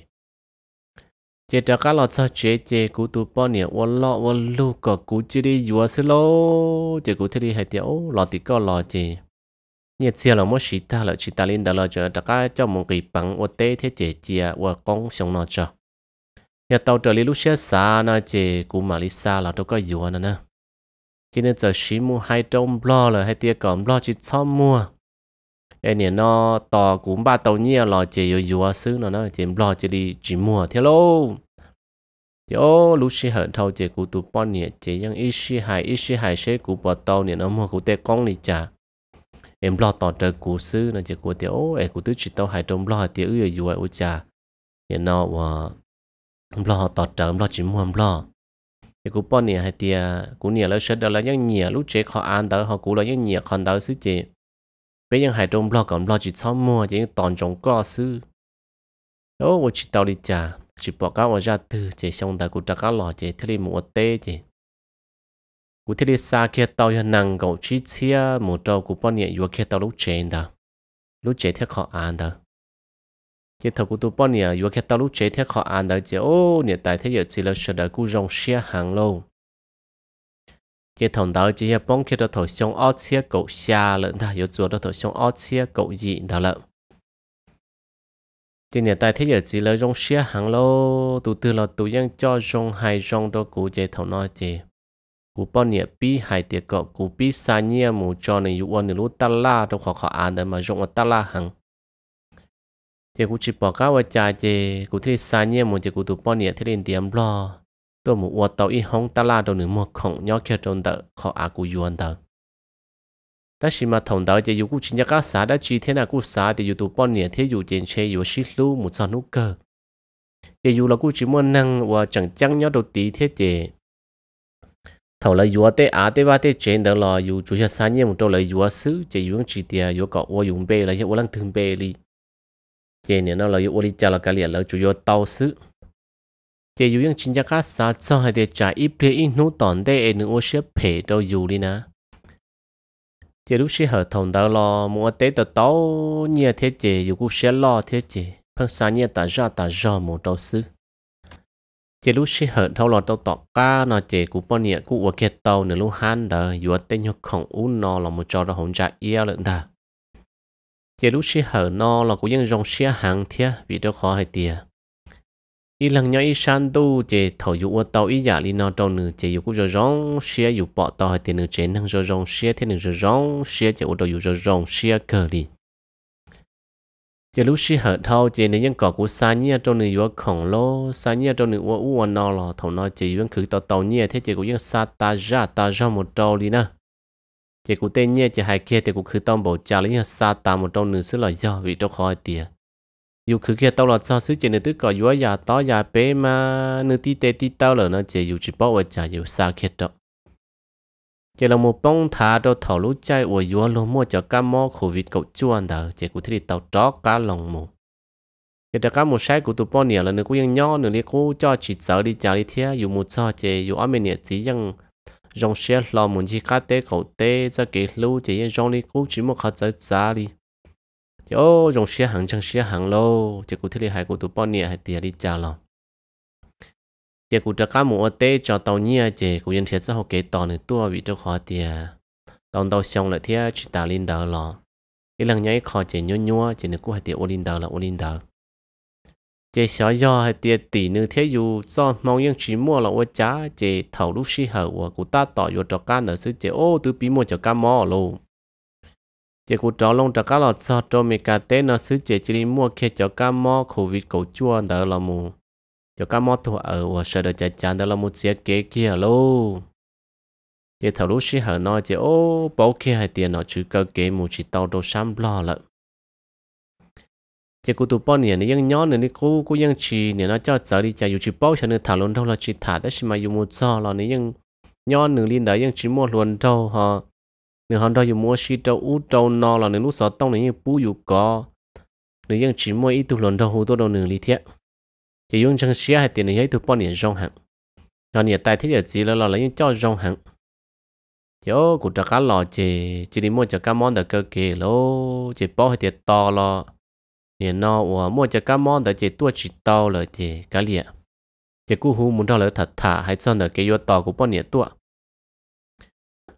S1: thì chó cá lọt sao chê thì của tụ bọn nhện ôn lọ ôn lu có cú chỉ đi dù sự lô thì cũng thế đi hay thì ô lọt thì có lọt chỉ nhiệt xe là mỗi sĩ ta là chỉ ta lên đó là cho tất cả cho một cái bằng ô tế thế chế chia và công sống nó cho nhà tàu trở lại lúc xe xa nó chế của mà xa là tôi có dùa nữa nè khi nên giờ sĩ mua hai trăm lo là hai tia còn lo chỉ xong mua em nè nó tò cũng ba tàu nhia là chế dùa dùa xứ nó nó chế lo chỉ đi chỉ mua thế lô yo lúc xe hận thâu chế của tụ bọn nhẹ chế yang ít xe hai ít xe hai xe của bọn tàu nè nó mua của tê con đi trả em lo tỏ trợ cụ sư nó chỉ của tiểu em của tứ chỉ tao hai trong lo tiểu ư yêu ai u cha hiện nọ và em lo tỏ trợ em lo chỉ mua em lo thì cũng bao nhiêu hay tia cũng nhiều lâu sẽ đó là những nhiều lúc trẻ khó ăn đó họ cũng là những nhiều còn đó sư chị bây giờ hai trong lo còn lo chỉ sao mua chỉ toàn trong co sư chỉ cụ thể xa kia tàu hiện năng cầu chi chia một trâu cụ bọn nhẹ yêu kia tàu lúc chế đó lúc chế thiết khó ăn đó chỉ thầu cụ tụ bọn nhẹ vừa kia tàu lúc chế thiết khó ăn đó chỉ ô nhẹ tại thế giờ chỉ là sợ đời cú rong xe hàng lâu chỉ thằng đó chỉ là bọn kia đó thầu xong ót xe cầu xa lợn đó yêu chùa đó thầu xong ót xe cầu dị đó lận chỉ nhẹ tại thế giờ chỉ là rong xe hàng lâu tụ từ là tụ dân cho rong hai rong đó cụ chỉ thầu nói chỉ cú bao nhiêu pi hai tiệt cọ cú pi sa nhiêu mù cho nên yu anh lú ta la đâu khó khó mà dùng ta la hằng thì cú chỉ bỏ cá vào chả chê cú thấy sa nhiêu mù cú tụ bao nhiêu thế liền tiệm lo tôi mù uo tàu y hong ta la đâu nữa một khổng kia trong tờ khó ăn cú yu anh tờ ta mà thằng đó chê yu chỉ nhắc cá sa đã chỉ thế cú sa thì yu tụ bao nhiêu thế yu trên chê yu xí lú một sao nút cơ thì yu là cú chỉ muốn năng và chẳng chăng nhỏ đầu tí thế chê thầu là yuo tê á tê ba tê chén đó là yuo chủ yếu sáng nhiều một chỗ là yuo sứ chỉ yuo chỉ tiề yuo cọ yuo dùng bê là yuo lăng thương bê li chỉ nên nó là yuo đi chả là cái liền là chủ yếu tàu sứ chỉ yuo những chính giác khác sa cho hai tê trả ít bê ít nô tòn tê em nữa sẽ phê đâu yuo đi nè chỉ lúc sẽ hợp thầu đó là mua tê tờ tàu nhiều thế chỉ yuo cũng sẽ lo thế chỉ phân sáng nhiều ta ra ta ra một tàu sứ chỉ lúc xí hở thâu lò tàu tọt ca nó chế cú bao nhiêu cú ở kia tàu nửa lúc hàn đờ vừa tên nhóc khổng u nó là một trò đó hồn trạ yêu lận đờ chỉ lúc xí hở nó là cú dân rong xí hàng thia vì đó khó hay tia y lần nhau y san tu chỉ thâu dụ ở tàu y giả li nó tàu nửa chỉ dụ cú rồi rong xí dụ bọ tàu hay tiền nửa chế năng rồi rong xí thế nửa rồi rong xí chỉ ở tàu dụ rồi rong xí cờ li giờ lúc xí hở thâu chỉ nên những cỏ của xa nhia trong nửa vừa khổng lồ xa nhia trong nửa vừa u nó lò thầu nó chỉ vẫn khử tàu tàu nhia thế chỉ của những xa ta ra ta ra một trâu đi nè chỉ của tên nhia chỉ hai kia thì cũng khử tàu bầu trà lấy những xa ta một trâu nửa xứ là do vì trâu khỏi tiền dù khử kia tàu là sao xứ chỉ nửa tức cỏ vừa già to già bé mà nửa tí tê tí tàu là nó chỉ dù chỉ bao giờ chả dù xa kia trọng chỉ là một bông thả đồ thầu lũ chay của yếu luôn mua cho cá mò khu vịt cậu chuan đó chỉ có thể thấy tàu chó cá lòng mù chỉ là cá một sai của tụi bọn nhỉ là nó cũng ยัง nhỏ nữa thì cũng cho chỉ sợ đi chào đi thế dù một sao chỉ dù ở chỉ nè dòng xe lo muốn chỉ cá tê cậu tê cho cái lũ chỉ ยัง rong đi cũng chỉ một khát sợ xa đi chỉ ô dòng xe hàng chẳng xe hàng lâu chỉ có thể thấy hai của tụi bọn nhỉ hay tiền đi chào lòng giờ cụ trợ cá mù ở tê cho tàu nhia chị cụ nhân thiệt sẽ học kế tàu này tua bị cho khó tiền tàu tàu xong lại thế chỉ ta linh đỡ lò cái lần nhảy khó chị nhua nhua chị này cũng hay tiền ô lên đỡ là ô lên đỡ chị sợ do hay tiền tỷ nữ thiết dù do mong yên chỉ mua là ô chá chị thầu lúc xí hậu của cụ ta tỏ vô cho cá nữa sư chị ô tứ bí mua cho cá mò luôn chị cụ trọ lông cho cá lọt sao cho mì cà tê nó sư chị chỉ mua khe cho cá mò khẩu vịt cổ chua đỡ là mù cho các mót thua ờ, ở và sợ được chạy chán đó là một chiếc kế kia luôn giờ thầu lúc xí hở nói chứ ô bảo kia hai tiền nó chứ cơ kế một chỉ tàu đồ xăm lo lợ chỉ cô tụ bao nhiêu này ยัง nhón này cô chỉ này nó cho sợ đi chạy dù chỉ bao cho nên thảo luận đâu là chỉ thả tới mà dù một giờ là này vẫn nhón nửa linh đấy vẫn chỉ mua luận đâu hả nửa hòn đâu dù mua xí đâu út đâu nó là nửa lúc sợ tông này như bú dù có nửa vẫn chỉ mua ít tụ luận đâu hồ tôi đâu nửa lý thiệt chỉ dùng chân xia hay tiền này thu bọn này rong hẳn nó nhiệt tài thiết giờ chỉ là lo lấy cho rong hẳn yo cụ trả cá lò chỉ chỉ đi mua trả cá món đã cơ kì lô chỉ bỏ hay tiền to lò, nhiệt nó và mua cho cá món đã chỉ tua chỉ to là chỉ cá liệt chỉ cú hú muốn đó là thật thà hay sao là cái yo to của bọn nhiệt tua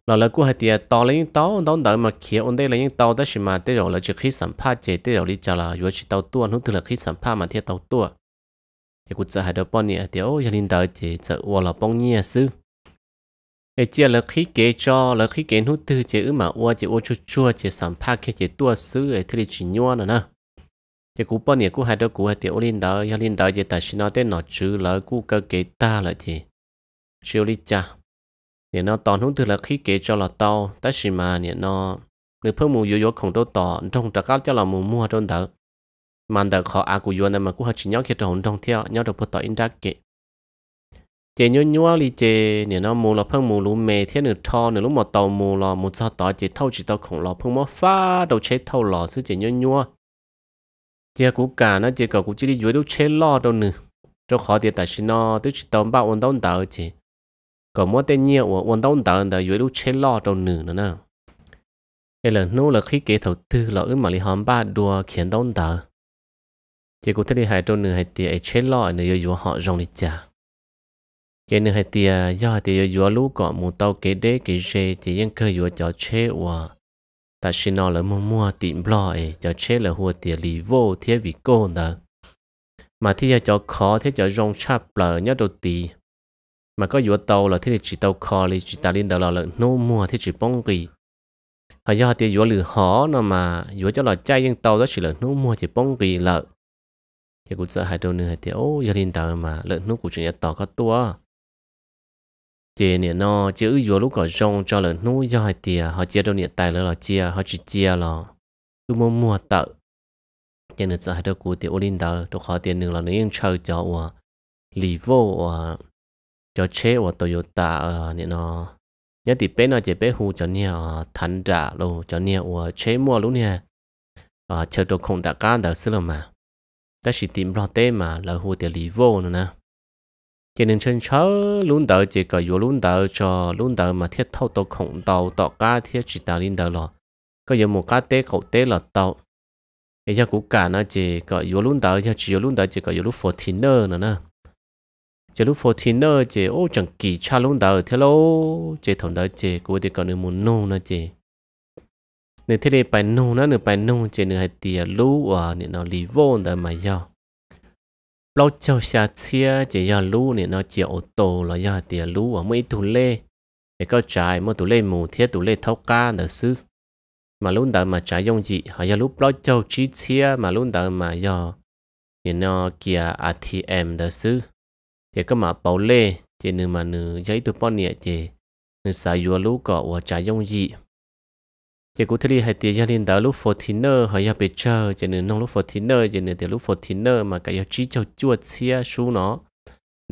S1: lò là cú hay tiền to lấy những tàu tàu đợi mà kia ổn đây là những tàu đó chỉ mà tới rồi là chỉ khí sản pha chỉ tới rồi đi trả là yo chỉ tàu tua nó thường là khí sản pha mà thiết tàu tua thì cũng sợ hai đứa bọn nhỉ tiểu gia linh đời thì sợ ua là bông nhia sư cái chia là khi kế cho là khi kế nút tư chỉ mà ua chỉ ua chua chua chỉ sản pa kia chỉ tua sư ấy thì chỉ nhua nữa nè thì cũng bọn nhỉ cũng hai đứa cũng hai tiểu linh đời gia linh đời chỉ ta xin nó tên nó chữ là cũng cơ kế ta là thì chiêu lý cha nhỉ nó toàn hướng từ là khi kế cho là tao ta xin mà nhỉ nó nếu phơi mù yếu yếu không đâu tỏ trong trà cát cho là mù mua trong đời มันเด็กเขาอากูยวนมากูหัดชิ้นยอดเขียนหงทองเที่ยวย้อนดอกพุทธอินดักเกเจยนยัวลีเจเนี่ยน้องมูเราเพิ่งมูรู้เมเที่ยหนึ่งทอหนึ่งลูกหมดเตามูรอมูซอต่อเจเท่าจิตต่อของเราเพิ่งมอฟ้าเดาเช็ดเท่าหล่อซื้อเจยนยัวเจ้ากูกานะเจ้ากูจีดีอยู่ดูเช็ดล่อเดาหนึ่งเจ้าขอเดียแต่ชินอตัวจิตตอมบ้าวันต้องเตาเจก็มัวแต่เนี่ยวันต้องเตาแต่อยู่ดูเช็ดล่อเดาหนึ่งนะนะเออแล้วนู้นเราขี้เกยเท่าตื้อเราอึ้งมาลีหอมบ้าดัวเขียนต้องเตา chỉ có thể đi hai trâu nửa hại tia ấy chế lo nửa yêu yêu họ rong đi chả cái nửa hại tia do hại tia yêu yêu lú cọ mù tàu kế đế kế dê chỉ yên cơ yêu cho chế hòa ta xin nó là mua mua tìm lo ấy cho chế là hùa tia lì vô thiết vì cô nè mà thi cho khó thế cho rong chắp là nhớ đầu tì mà có yêu tàu là thế chỉ tàu khó thì chỉ ta lên đầu là là nô mua thế chỉ bông kỳ họ do tia yêu lử họ nó mà yêu cho là chai nhưng tàu đó chỉ là nô mua chỉ bông kỳ lợi thì cũng sợ hai đôi nữa thì ô gia đình tờ mà lợn nút của chúng ta tỏ có tua chị nè nó chứ vừa lúc có rong cho lợn nút do hai tìa họ chia đâu nè tài lợn là chia họ chỉ chia là cứ mua mua tợ cho nên sợ hai đôi của thì ô linh tờ đồ khó tiền nữa là nó yên chờ cho ủa lì vô ủa cho chế ủa toyota ở nè nó nhớ thì bé nó chỉ bé hù cho nè thắn trả luôn cho nè ủa chế mua luôn nè ờ chờ đồ không đã cá đã xưa mà ta chỉ tìm lo tê mà là hồ tiền lý vô nữa nè cho nên chân cháu luôn đỡ chỉ có yếu luôn đỡ cho luôn đỡ mà thiết thâu tàu khổng tàu tàu cá thiết chỉ tàu linh đỡ lọ. có yếu một cá tế khẩu tế là tàu bây giờ cũng cả nó chỉ có yếu luôn đỡ giờ chỉ yếu luôn đỡ chỉ có yếu lúc phổ thiên nữa nè chỉ lúc phổ thiên nữa chỉ ô chẳng kỳ cha luôn đỡ thế lô chỉ thằng đỡ chỉ của thì còn được muốn nô nữa chỉ ในที่เรไปนู่นนะหน่ไปนู่นเจเนื้ให้เตียรู้ว่าเนี่ยเราลีโวนแต่มายอเราเจ้าชาเชียจะยารู้เนี่ยเราเจียวโตเรายาเตียรู้ว่าไม่ถุเล่เอ้ก็จ่ายเมื่อถเล่หมูเทียถุเล่เท่ากันแต่ซื้อ มาลุ้นแต่มาจ่ายยงจีหายารู้เราเจ้าชีเชียมาลุ้นแต่มายอเนี่ยเราเกียร์อ t m แต่ซื้อเดี๋ก็มาเป่าเล่เจนึงมาหนึ่งย้ายตัวป้อนเนี่ยเจหนึงสายยัวรู้ก็ว่าจ่ายยงจี chỉ cũng thấy hay tiền gia đình đã lúc phổ thiên nơ hay gia bị chờ lúc phổ thiên nơ chỉ lúc phổ mà cái gia trí cho chua chia số nó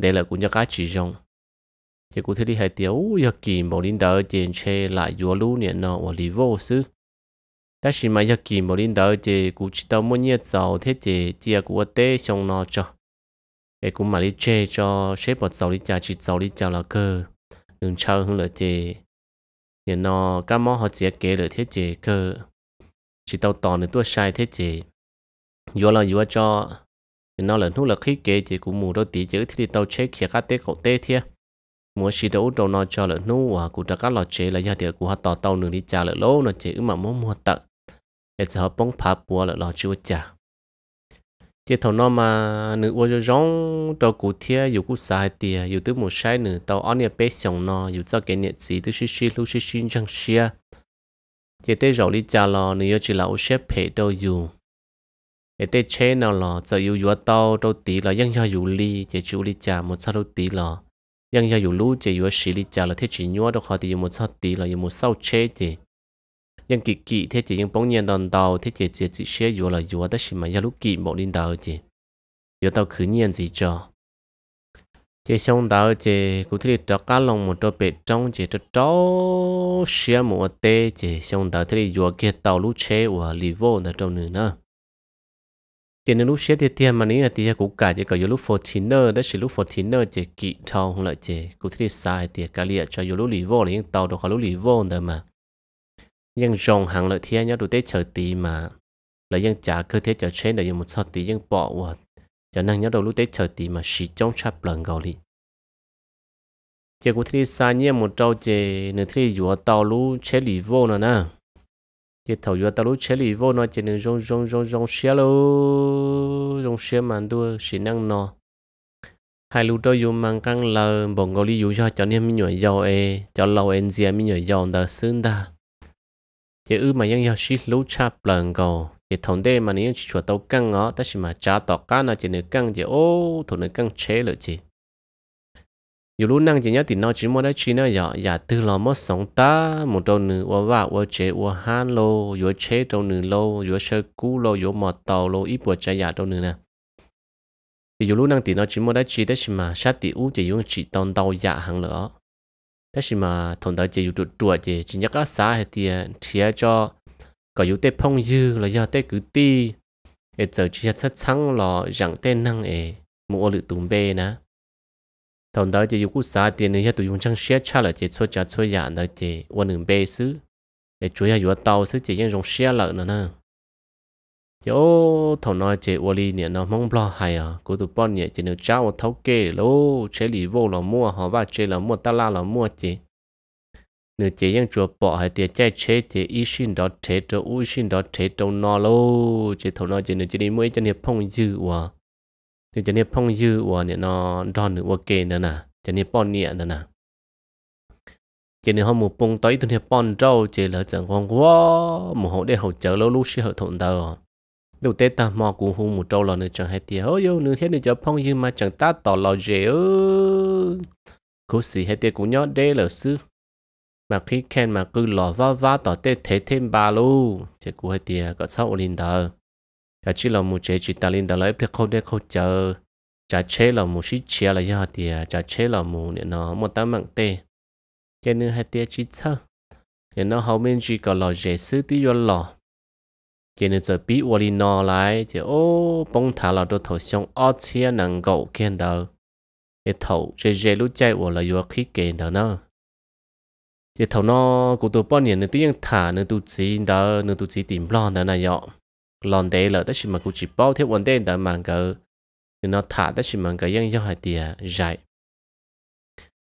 S1: đây là cũng gia cá chỉ rong chỉ cũng thấy hay tiền gia kỳ bảo linh đỡ chỉ che lại vừa lú nè nó và lý vô ta chỉ mà gia kỳ bảo linh đỡ chỉ cũng chỉ tao muốn nhiệt giàu thế chỉ chỉ của tế trong nó cho cái cũng mà đi che cho sếp bảo giàu đi cha chỉ giàu đi cha là cơ đừng chờ hơn là chỉ nên nó cá mò họ chỉ kể được thế chế cơ chỉ tàu tòn được tua sai thế chế vừa là vừa cho nên nó là nút là khí kể chỉ cũng mù đôi tí chữ thì đi tàu chế khía cá tế khổ tế thiệt mua xí đấu đầu nó cho là nút và cũng đã các lọ chế là do tiệc của họ tỏ tàu nửa đi trả là lô nó chế mà muốn mua tận để cho bông phá bùa là lọ chưa trả cái thằng nó mà nữ vô cho giống đồ cụ thia dù cụ sai tiề dù tới một sai nữ tàu ăn nhà bé xong nó dù cho cái nhiệt xì tới xì xí lúc xì xí chẳng xia cái tế rồi đi cha lò nữ yêu chỉ là ô xếp hệ đâu dù cái tế chế nào lò cho yêu dù tàu đâu tí lò, là ยัง cho dù li chỉ chú đi cha một sao đâu tí lò, lò ยัง cho dù lú chỉ yêu xì đi cha lò, thế chỉ nhua đâu khó thì một sao tí lò, là một sao chế chỉ ยังกิกิเทจิยังป้องเงียนตอนเตาเทจิเจจิเชียอยู่ละอยู่แต่ชิมายาลุกิหมดลินเตาจีอยู่เตาขืนเงียนสีจอเจชงเตาเจกูที่จะก้าลงหมดตัวเป็ดจ้องเจจะจ้าเชียหมดเตเจชงเตาที่อยู่เกี่ยเตาลุเชวะลีโวนะตรงนึงนะเจนลุเชียเตียมันนี้นะตีกูกาเจก็อยู่ลุโฟทินเนอร์ได้สิลุโฟทินเนอร์เจกิทองละเจกูที่สายเตียกาเลียจะอยู่ลุลีโวหรือยังเตาดอกลุลีโวเดิมมายังจงหังเลยเทียนยอดูเตเฉยตีมาแล้วยังจ่าคือเทจะเชนแต่ยังมุดสอตียังปอวัดจะนั่งยอดูลูเตเฉยตีมาสีจ้องชับเปล่งเกาหลีเจ้ากูที่ซาเนียมุดเจ้าเจเนื้อที่อยู่เตาลูเชลีโวนะนะเจ้าเตาอยู่เตาลูเชลีโวนะเจเนื้อจงจงจงจงเชียลูจงเชียมันด้วยสีนั่งนอให้ลูโตยูมังกังเลบ่งเกาหลีอยู่ยอดจะเนี่ยมีหน่วยยาวเอจะเราเอ็นเซียมีหน่วยยาวแต่ซึ่งได้ thì ư mà những yêu sĩ lũ cha lần gò thì thằng đây mà chỉ chuột tàu căng ngó ta nhiên mà trả tọt cá nó chỉ nửa căng chỉ ô thằng nửa căng chế lựa chị dù lúc năng chỉ nhớ thì nó chỉ muốn đấy chỉ nó giờ giờ từ lo mất sống ta một đầu nửa ô vạ ô chế ô han lô yếu chế đầu nửa lô yếu sơ cú lô yếu mọt tàu lô ít bữa trái giờ dạ đầu nửa nè thì dù lúc năng thì nó chỉ muốn đấy chỉ ta nhiên mà sát thì u chỉ dùng chỉ tòn tàu dạ hàng nữa thế thì mà thằng đó chỉ dụ chuột chỉ chỉ nhắc các xã hay tiền chia cho cả dụ tết phong dư là do tết cứ ti để giờ chỉ chắc chắn là rằng tết năng ấy mua lự tùm bê nè thằng đó chỉ dụ cú xã tiền nữa tụi dùng trang xe cha là chỉ cho cha cho nhà đó chỉ quan đường bê xứ để chủ yếu dụ tàu xứ chỉ những dùng xe lợn nữa nè yo thầu nói chế ô li nè nó mong lo hay à cô tụi bọn nè chỉ nó trao thấu kê lô chế lì vô là mua họ ba chế là mua ta la là mua chế nửa chế yang chùa bỏ hay tiệt chạy chế chế ý xin đó chế cho u xin đó chế cho nó lô chế thầu nói chế nửa chế đi mới cho nè phong dư hòa nửa chế nè phong dư hòa nè nó đòn nửa ok nữa nè chế nè bọn nè nữa nè chế nè họ một bông tới tụi nè bọn trâu chế là chẳng con quá một họ để họ chở lâu lúc sẽ họ thộn tờ đầu tế ta mò cũng hung một trâu lò nữa chẳng hay tiền ôi yêu nửa thế nữa cho phong như mà chẳng ta tỏ lò dễ ơ cố sĩ hay tiền cũng nhớ đê là sư mà khi khen mà cứ lò va va tỏ tê thế thêm ba lô chứ cũng hay tiền có sao linh tờ cả chỉ là một chế chỉ ta linh tờ lấy biết không để không chờ chả chế là một sĩ chia là do tiền chả chế là một nữa nó một tấm mạng tê cái nữa hay tiền chỉ sao nên nó hầu bên chỉ có lò dễ sư tí vô lò chỉ nên giờ bị vali nọ lại thì ô bông thả là đồ thầu xong ở chia nặng gậu khen đầu cái thầu chế chế lúc chạy vào là do khí kén đầu nữa thì thầu nó của tôi bao nhiêu nên tiếng thả nên tôi chỉ đó nên tôi chỉ tìm lon đó này nhọ lon đấy là tất nhiên mà cũng chỉ bao theo vấn đề đó mà cái nên nó thả tất nhiên mà cái yang yang hai tia dài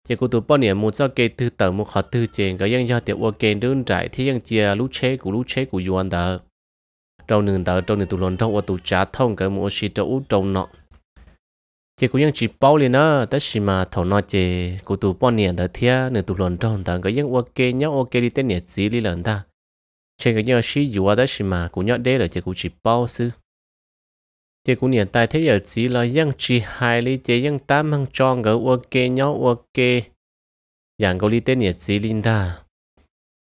S1: thì của tôi bao nhiêu một cho cái thứ tờ một khó thứ trên cái yang yang tia qua kén đơn trại thì yang chia lúc chế cụ lúc chế của yuan đó trong nương tờ trong nương tụ lồn trong và tụ trả thông cái mua xí trâu trong nọ chỉ cũng những chỉ bao liền đó tất xí mà thầu nọ chỉ của tụ bao niệm tờ thia nương tụ lồn trong tờ cái những ok nhớ ok đi tên nhiệt gì đi lần ta chỉ cái những xí dù tất xí mà cũng nhớ đây là chỉ cũng chỉ bao sư chỉ cũng niệm tại thế giờ chỉ là những chỉ hai lý chỉ những tám hàng tròn cái ok nhớ ok dạng cái đi tên nhiệt gì linh ta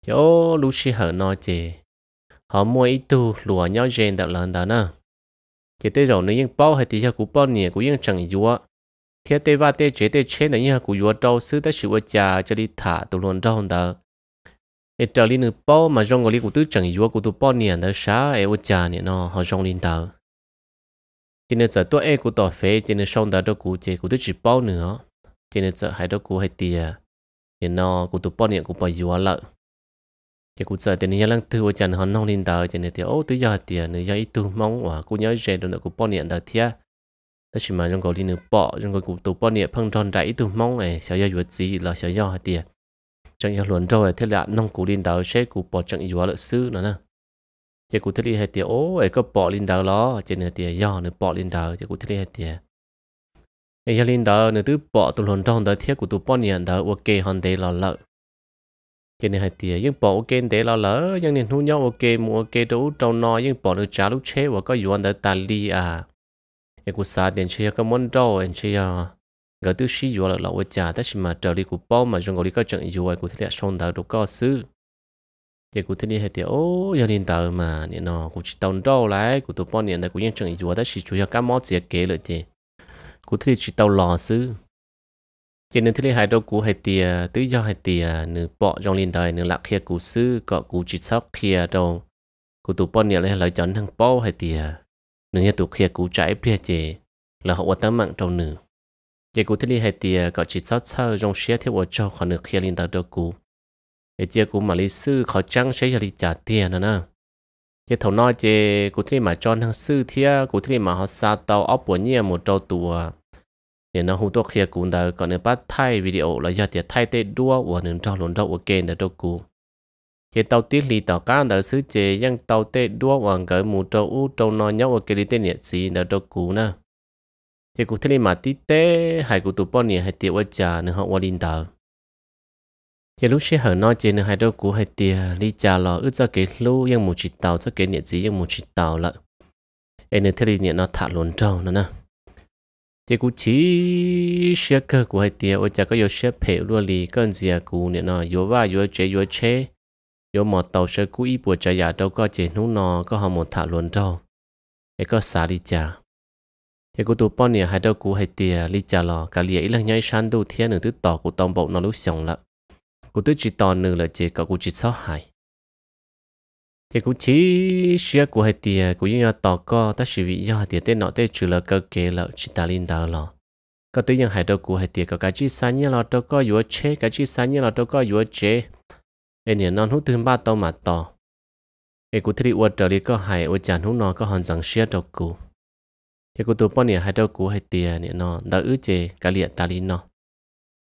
S1: yo lu xí hở nọ chỉ họ mua ít tu lùa nhau gen đạo lần đó nè chỉ tới rồi nếu những bao hay thì cho cụ bao nè cũng những chẳng dúa thế tê va tê chế tê chế này những cụ dúa đâu xứ tới sự già cho đi thả tụ luôn đâu đó ít trở lên nửa bao mà trong người lý cụ tứ chẳng dúa cụ tụ bao nè đó xá ai vợ già nè nó họ trong lên đó, cho nên giờ tôi ai cũng tỏ phế, cho nên xong đó đó cũng chế cũng tới chỉ bao nữa cho nên giờ hai đó cũng hay tiền nè nó cụ tụ bao nè cụ bao dúa lợi thì cũng sợ tiền nhà lăng thư chân hắn non linh tờ cho nên thì ô tới giờ tiền nữa giờ ít tu mong và cũng nhớ về đội của bọn niệm tờ thia ta chỉ mà trong cầu đi nữ bỏ trong cầu cũng tu bao niệm phăng tròn đại ít tu mong này sợ giờ vượt gì là sợ giờ tiền trong giờ luận rồi thế là non cũng linh tờ sẽ cũng bỏ trong yếu lợi sư nữa nè chỉ cũng thế đi hai tiền ô ấy có bỏ linh tờ đó cho nên tiền do nữa bỏ linh tờ chỉ cũng thế đi hai tiền ấy giờ linh tờ nữa thứ bỏ tu luận trong tờ thia của tụ bọn niệm tờ ok hoàn thế là lợi cái này hai tia nhưng bỏ ok để lo lỡ nhưng nên thu nhau ok mua ok đủ trâu no nhưng bỏ được trả lúc chế và có yuan đã ta li à cái cuộc sa tiền chơi có món đồ, anh chơi à gỡ tiêu xí yuan là lâu trả tất nhiên mà trở đi của bao mà trong gọi đi có trận yuan của thế là xong đã được có xứ cái của thế này hai tia ô giờ nên tờ mà nên nó của chỉ tàu đồ lại của tôi bao nên là của những trận yuan tất chỉ chủ yếu các món gì kể lại gì của thế chỉ tàu lò xứ cho nên thứ này hai đâu cũ hay tìa tứ do hay tìa nữ bỏ trong liên đời nữ lạc kia cũ sư có cũ chỉ sóc kia đâu cũ tụ bọn nhẹ lên lời chọn thằng bao hay tìa nữ nhà tụ kia cũ trái bia chè là họ quan tâm mạng trong nữ chỉ cũ thứ này hay tìa có chỉ sóc sau trong xe theo ở cho khỏi nữ kia liên đời đâu cũ để chia cũ mà lý sư khó trăng sẽ giờ đi trả tiền nữa nè chỉ thầu nói chỉ cũ thứ mà chọn thằng sư thia cũ thứ mà họ xa tàu ốc của nhẹ một trâu tù à? เนี่ยนะหูตัวเคลียกูนเดก่อนเนี่ยป้าไทยวิดีโอแล้วยอดเดียไทยเตะดัววันหนึ่งจอหลุนจอวัวเกนเดตัวกูเฮตเอาตีหลีต่อการเดซื้อเจยังเตาเตะดัววันเกิดหมู่โจอู้โจนอนยอวัวเกลิเตเนี่ยสีเดตัวกูนะเฮกูที่นี่มาตีเตะหายกูตัวป้อนเนี่ยให้เตียว่าจ่าเนื้อหอวลินเดอเฮลูเชื่อหนอเจเนื้อหายตัวกูให้เตียลีจ่าหล่ออึดจะเกลูยังหมู่จิตเตาจะเกเนี่ยสียังหมู่จิตเตาละเอเนเทลีเนี่ยนอถาหลุนจอนะนะ thì cũng chỉ xe cơ của hai tiệt ôi chả có vô xe phê luôn li con gì à cụ nè nó vô va vô chế vô chế vô mò tàu xe cũ ít buổi chả giả đâu có chế nú nó có họ một thả luôn đâu để có xả đi chả thì cụ tụ bọn nè hai đâu cụ hai tiệt đi chả lò cả lìa ít là nhảy san đầu thiên nữa tứ tỏ cụ tông bộ nó lúc xong lận cụ tứ chỉ tỏ nữa là chế cả cụ chỉ sáu hai thì cũng chỉ xia của hai tia cũng như tỏ co ta sử vị do hai tia tên nọ tên trừ là cơ kế là chỉ ta linh đạo lo có tới những hai đầu của hai tia có cái chỉ sáng như là đâu có yếu chế cái chỉ sáng như là đâu có yếu chế em nhìn non hút thứ ba tao mà tỏ cái cũng thấy uất trở đi có hai uất chán hút nó có hoàn rằng xia đầu cụ thì cũng tụi bao nhiêu hai đầu của hai tia nè nó đã ứ chế cái liệt ta linh nó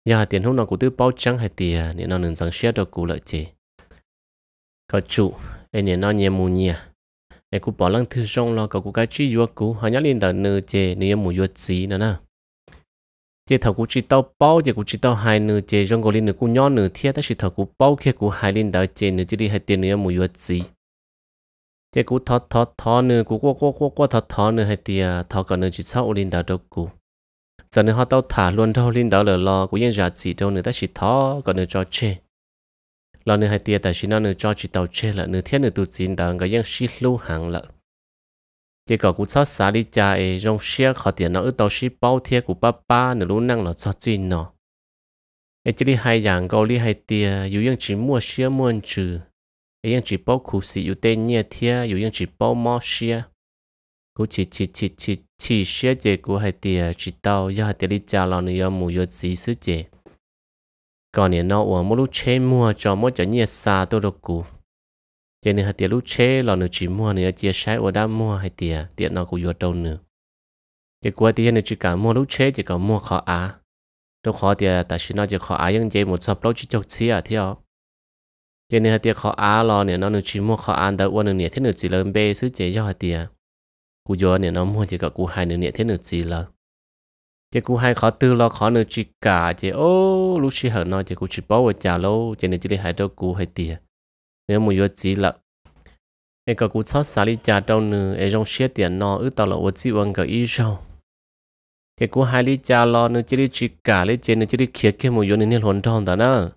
S1: nhà hai tiền hút nó cũng tư bao trắng hai tia nè nó nâng rằng xia đầu cụ lợi chế có chủ nên nó nhà mù nhà để cụ bỏ lăng thư sông lo cậu cụ cái chi vua cụ họ nhớ liên tờ nư chè nư mù vua xí nữa nè chè thầu cụ chỉ tao bao chè cụ chỉ tao hai nư chè trong gọi liên nư cụ nhỏ nư thiết ta chỉ thầu cụ bao kia cụ hai liên tờ chè nư chỉ đi hai tiền nư mù vua xí chè cụ thọ thọ thọ nư cụ qua qua qua qua thọ thọ hai tiền thọ cả nư chỉ sau liên tờ đâu cụ giờ nư họ tao thả luôn đâu liên tờ lờ lo cụ yên giả chỉ đâu nư ta chỉ thọ cả nư cho chè lần này hai tiệt, tại chỉ nó nữa cho chị tàu chơi là nữa thiết nữa tụt chín đang cái những xí lưu hàng là chỉ có cú sót xá đi cha ấy trong xe khó tiền nó ở tàu xí bao thiết của ba ba nữa luôn năng là cho chín nó ấy chỉ đi hai dạng gọi đi hai tiệt, dù những chỉ mua xe mua chữ, ấy những chỉ bao khu xì, dù tên nhẹ thiết dù những chỉ bao mua xe cú chỉ chỉ chỉ chỉ chỉ xe chỉ cú hai tiệt chỉ tàu giờ hai tia đi cha lo nữa mù giờ gì sứ chỉ còn nè nó uống mỗi lúc chế mua cho mỗi cho nhiệt xa tôi đâu cũ cho nên hạt tiền lúc chế là nó chỉ mua nữa chia sẻ ở đã mua hay tiền tiền nó cũng vừa đâu nữa cái cuối tiền này chỉ cả mua lúc chế chỉ cả mua khó á đâu khó tiền tại sao nó chỉ khó á nhưng chỉ một số lâu chỉ chọc xí à theo cho nên hạt tiền khó á lo nè nó nó chỉ mua khó á, đâu qua nữa nè thế nữa chỉ lớn bê xứ chế cho hạt tiền cú vừa nè nó mua chỉ cả cú hai nữa nè thế nữa chỉ lớn chị cũng hay khó tư lo khó nữa chỉ cả chị ô lúc chị hở nói chị cũng chỉ bảo về chả lâu chị nên chỉ đi hai đâu cũng hay tiền nếu muốn vô chỉ là em có cũng xót xa đi chả đâu nữa em trong xe tiền nó ước tàu là vô chỉ vâng cái ý sao chị cũng hay đi chả lo nữa chỉ đi chỉ cả lấy chị nữa chỉ đi khía kia một vô nên hồn trong đó nữa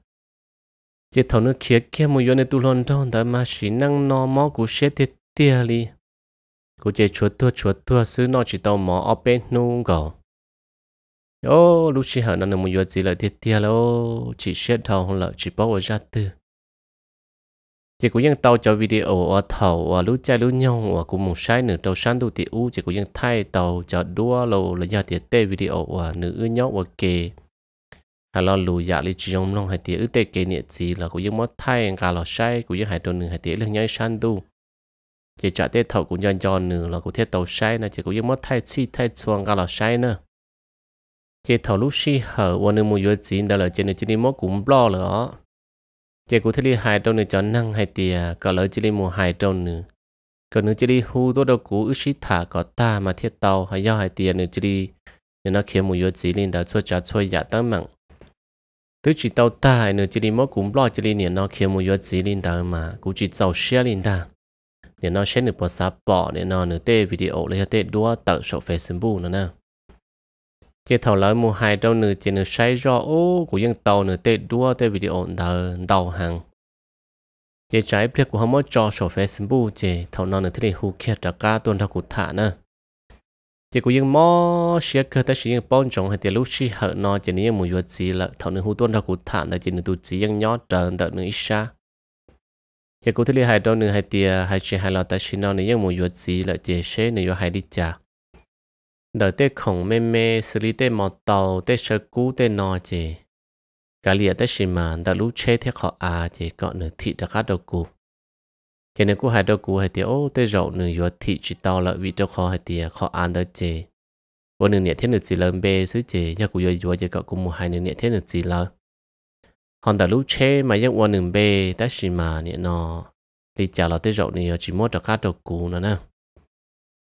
S1: chị thầu nữa khía kia một vô nên tu hồn trong đó mà chỉ năng nó mó cũng xe tiền tiền đi cô chị chuột tua chuột tua xứ nó chỉ tàu mỏ ở bên nung gạo ô lúc chị hả nó một giờ gì lại thiệt thiệt lô chỉ xét thầu không là chỉ bao ra từ chỉ cũng ยัง tàu cho video ở thầu ở lúc chơi lúc nhau ở cũng một sai nữa tàu sáng đủ thì u chỉ thay tàu cho đua lô là giờ thì tê video ở nữ nhau ở kề hay là lùi dạ lý chỉ dùng long hay tiệt tê kề nhiệt gì là cũng mất thay cả là sai cũng cũng ยัง hai tuần nửa hai tiệt là nhau sáng đủ chỉ trả tê thầu cũng dần dần nữa là cũng thiết tàu sai nè chỉ mất thay chi thay xuống cả là sai nữa chế thầu lúc xí hở và nên mua dưới chín đó là chế nên chỉ đi mốt cũng lo lỡ chế cũng thể đi hai trâu nữa cho năng hai tìa có lỡ chỉ đi mua hai trâu nữa còn nữa chỉ đi hu đầu đâu cũ xí thả có ta mà thiết tàu hay do hai tìa nữa chỉ đi nên nó khiến mua dưới chín lên đó cho trả cho giả tăng mạng tới chỉ tàu ta hay nữa chỉ đi mốt cũng lo chỉ đi nên nó khiến mua dưới chín lên đó mà cũng chỉ giàu xe lên đó nên nó sẽ được bỏ xa bỏ nên nó nữa tê video lấy tê đua tờ sổ facebook nữa nè cái thầu lỡ mua hai trâu nửa chỉ nửa say rõ ô của dân tàu nửa tê đua tê video đờ đầu hàng chế trái biết của họ mới cho sổ facebook chế thầu non nửa thế này hù kia trả cá tuần thao cụ thả nữa chế của dân mò xe cơ tới sử dụng bón trọng hay tiền lúc xí hở nó chế nửa mùi vật gì là thầu nửa hù tuần thao cụ thả là chế nửa tụt chỉ dân nhó trần đợt nửa ít xa chế của thế này hai trâu nửa hai tiền hai chế hai lọ tới xí nó nửa dân mùi vật gì là chế xe nửa hai đi chả đợi tê khổng mê mê xử lý tê mọt tàu tê sơ cú tê nò chê cả lìa tê xì mà đã lũ chê thế khó à chê cọ nửa thị đã khá đầu cú cho nên cú hai đầu cú hay tê ô tê rậu nửa yếu thị chỉ tàu lợi vị cho khó hay tê khó ăn đó chê vô nửa nhẹ thế nửa xì lớn bê xứ chê nhà cú yếu yếu chê cọ cú một hai nửa nhẹ thế nửa xì lớn hòn đã lũ chê mà giang vô nửa bê tê xì mà nhẹ nò đi chào là tê rậu nửa chỉ mốt đã khá đầu cú nữa nè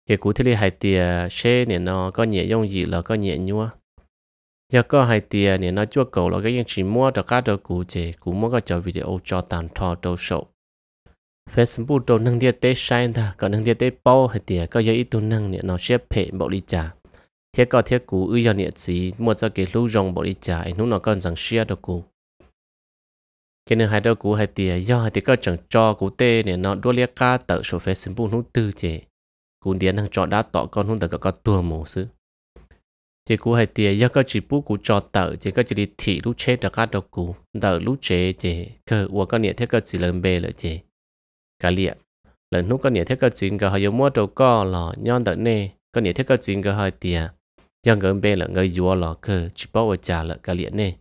S1: cái cụ thể là hai tia xe này nó có nhẹ dùng gì là có nhẹ nhua giờ có hai tia này nó chua cầu là cái những chỉ mua cho các đồ cụ chế cụ mua cái cho video cho tàn thọ đồ sổ Facebook đồ nâng tia tế sai ta có nâng tia tế bao hai tia có giấy ít tu nâng nè nó xếp hệ bộ đi trả thế có thế cụ ư giờ nè chỉ mua cho cái lưu rong bộ đi trả nó nó còn rằng share đồ cụ cái này hai đứa cụ hai tia do hai tia có chẳng cho cụ tê này nó đua lia ca tờ số Facebook nó tư chế cú điện hàng chọn đã tỏ con hôn tất có các tua mổ sứ thì cú hay tiền do các chỉ bút cú cho tờ chỉ các chỉ đi thị lúc chết đã các độc cú tờ lúc chế thì cơ uo các niệm thế các chỉ lần bề lợi chỉ cả liệm lần lúc các niệm thế các chỉ cả họ mua đồ có lò nhon tờ nê các niệm thế các chỉ cả hỏi tiền do gần bề là người uo lò cơ chỉ bao ở trả lợi cả liệm nê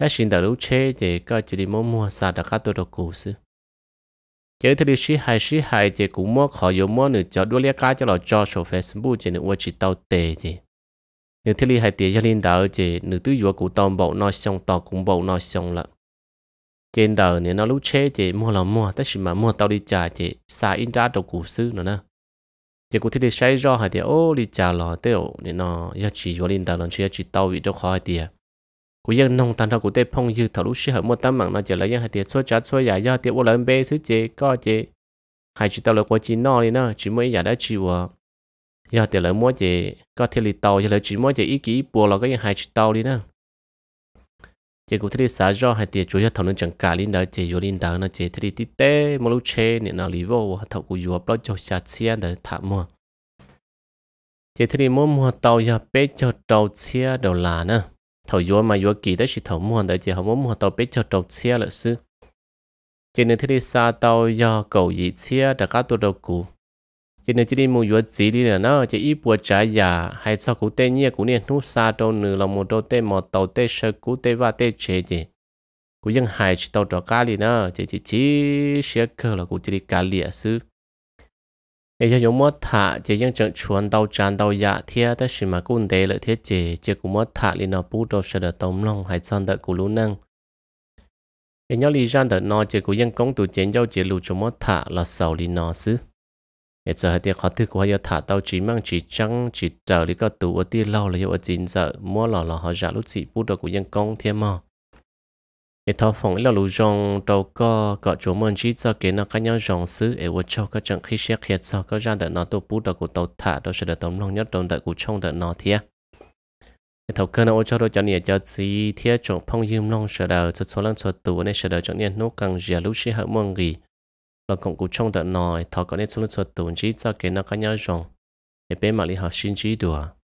S1: đã xin tờ lúc chế thì các chỉ đi mua mua sa đã các tôi cú sứ chế thì đi sĩ hai sĩ hai chế cũng mua khỏi dùng mua nữa cho đua lia cá cho lò cho số facebook chế nữa chỉ tàu tệ chế nếu thế li hai tiền cho nên đỡ chế nửa tứ dùa của tòm bầu nói xong tàu cũng bầu nói xong lận trên đời nếu nó lúc chế chế mua là mua tất nhiên mà mua tàu đi trả chế xa in ra đầu cụ sư nữa nè chế cụ thế đi sai do hai tiền ô đi trả lò tiêu nếu nó giá trị dùa lên đời lần chỉ giá trị tao bị cho khỏi hai tiền của dân nông tàn thao của tây phong dư thầu lúc xưa hợp một tám mạng nó trở lại dân hạt tiệt số trả số giả do tiệt ô lớn bê sứ chế có chế hai chỉ tàu là quá chỉ no đi nó chỉ mới giả đã chịu à do tiệt lại mua chế có thể lì tàu giờ lại chỉ mua chế ý kỹ bùa là cái dân hai chỉ tàu đi nó chế cũng thấy xả do hạt tiệt chủ yếu thảo nó chẳng cả linh đạo chế vô linh đạo nó chế thấy tít tê một lúc chế nên nó lì vô thầu của vua bao cho xả xe để thả mua chế thấy mua mua tàu giờ bê cho tàu xe đầu là nữa thầu yếu mà yếu kỹ đấy thì thầu mua đấy chỉ không muốn mua tàu biết cho trâu xe là sư cho nên thế đi xa tàu do cầu gì xe đã cá tôi đầu cũ cho nên chỉ đi mua yếu gì đi là nó chỉ ít bùa trái giả hay sao cũng tê nhia cũng nên nút xa đâu nửa lòng một đâu tê một tàu tê sơ cũ tê va tê chế gì cũng ยัง hài chỉ tàu trò cá đi nữa chỉ chỉ chỉ xe cơ là cũng chỉ đi cá liệt sư 也要有么塔，这样整船到站到亚天，但是嘛，工地了天节，这古么塔里那不都是的东龙，还真的古鲁能。也要里上的那这古样工读简要节路这么塔了少里那是，也只还得考虑过要塔到几万几张几兆里个读我地老了要我进走，么老了好热路子不都古样工天么？ít thọ phòng ít là lù rong đầu co cọ chỗ mơn chỉ cho cái nó cá nhau rong xứ ở vợ cho các trận khi xe khía cho các gian đợt nó tổ bút đợt của tàu thả đó sẽ đợt tống long nhất đợt đợt của trong đợt nó thiệt ít thọ cơ nó ô cho đợt cho nhẹ cho gì thiệt chỗ phong yếm long sẽ đợt cho số lần cho tù này sẽ đợt cho nhẹ nô càng dễ lưu sĩ hợp mương gì là cũng của trong đợt nó thọ có nên số lần cho tù chỉ cho cái nó cá nhau rong để bên mà lý học sinh chỉ đùa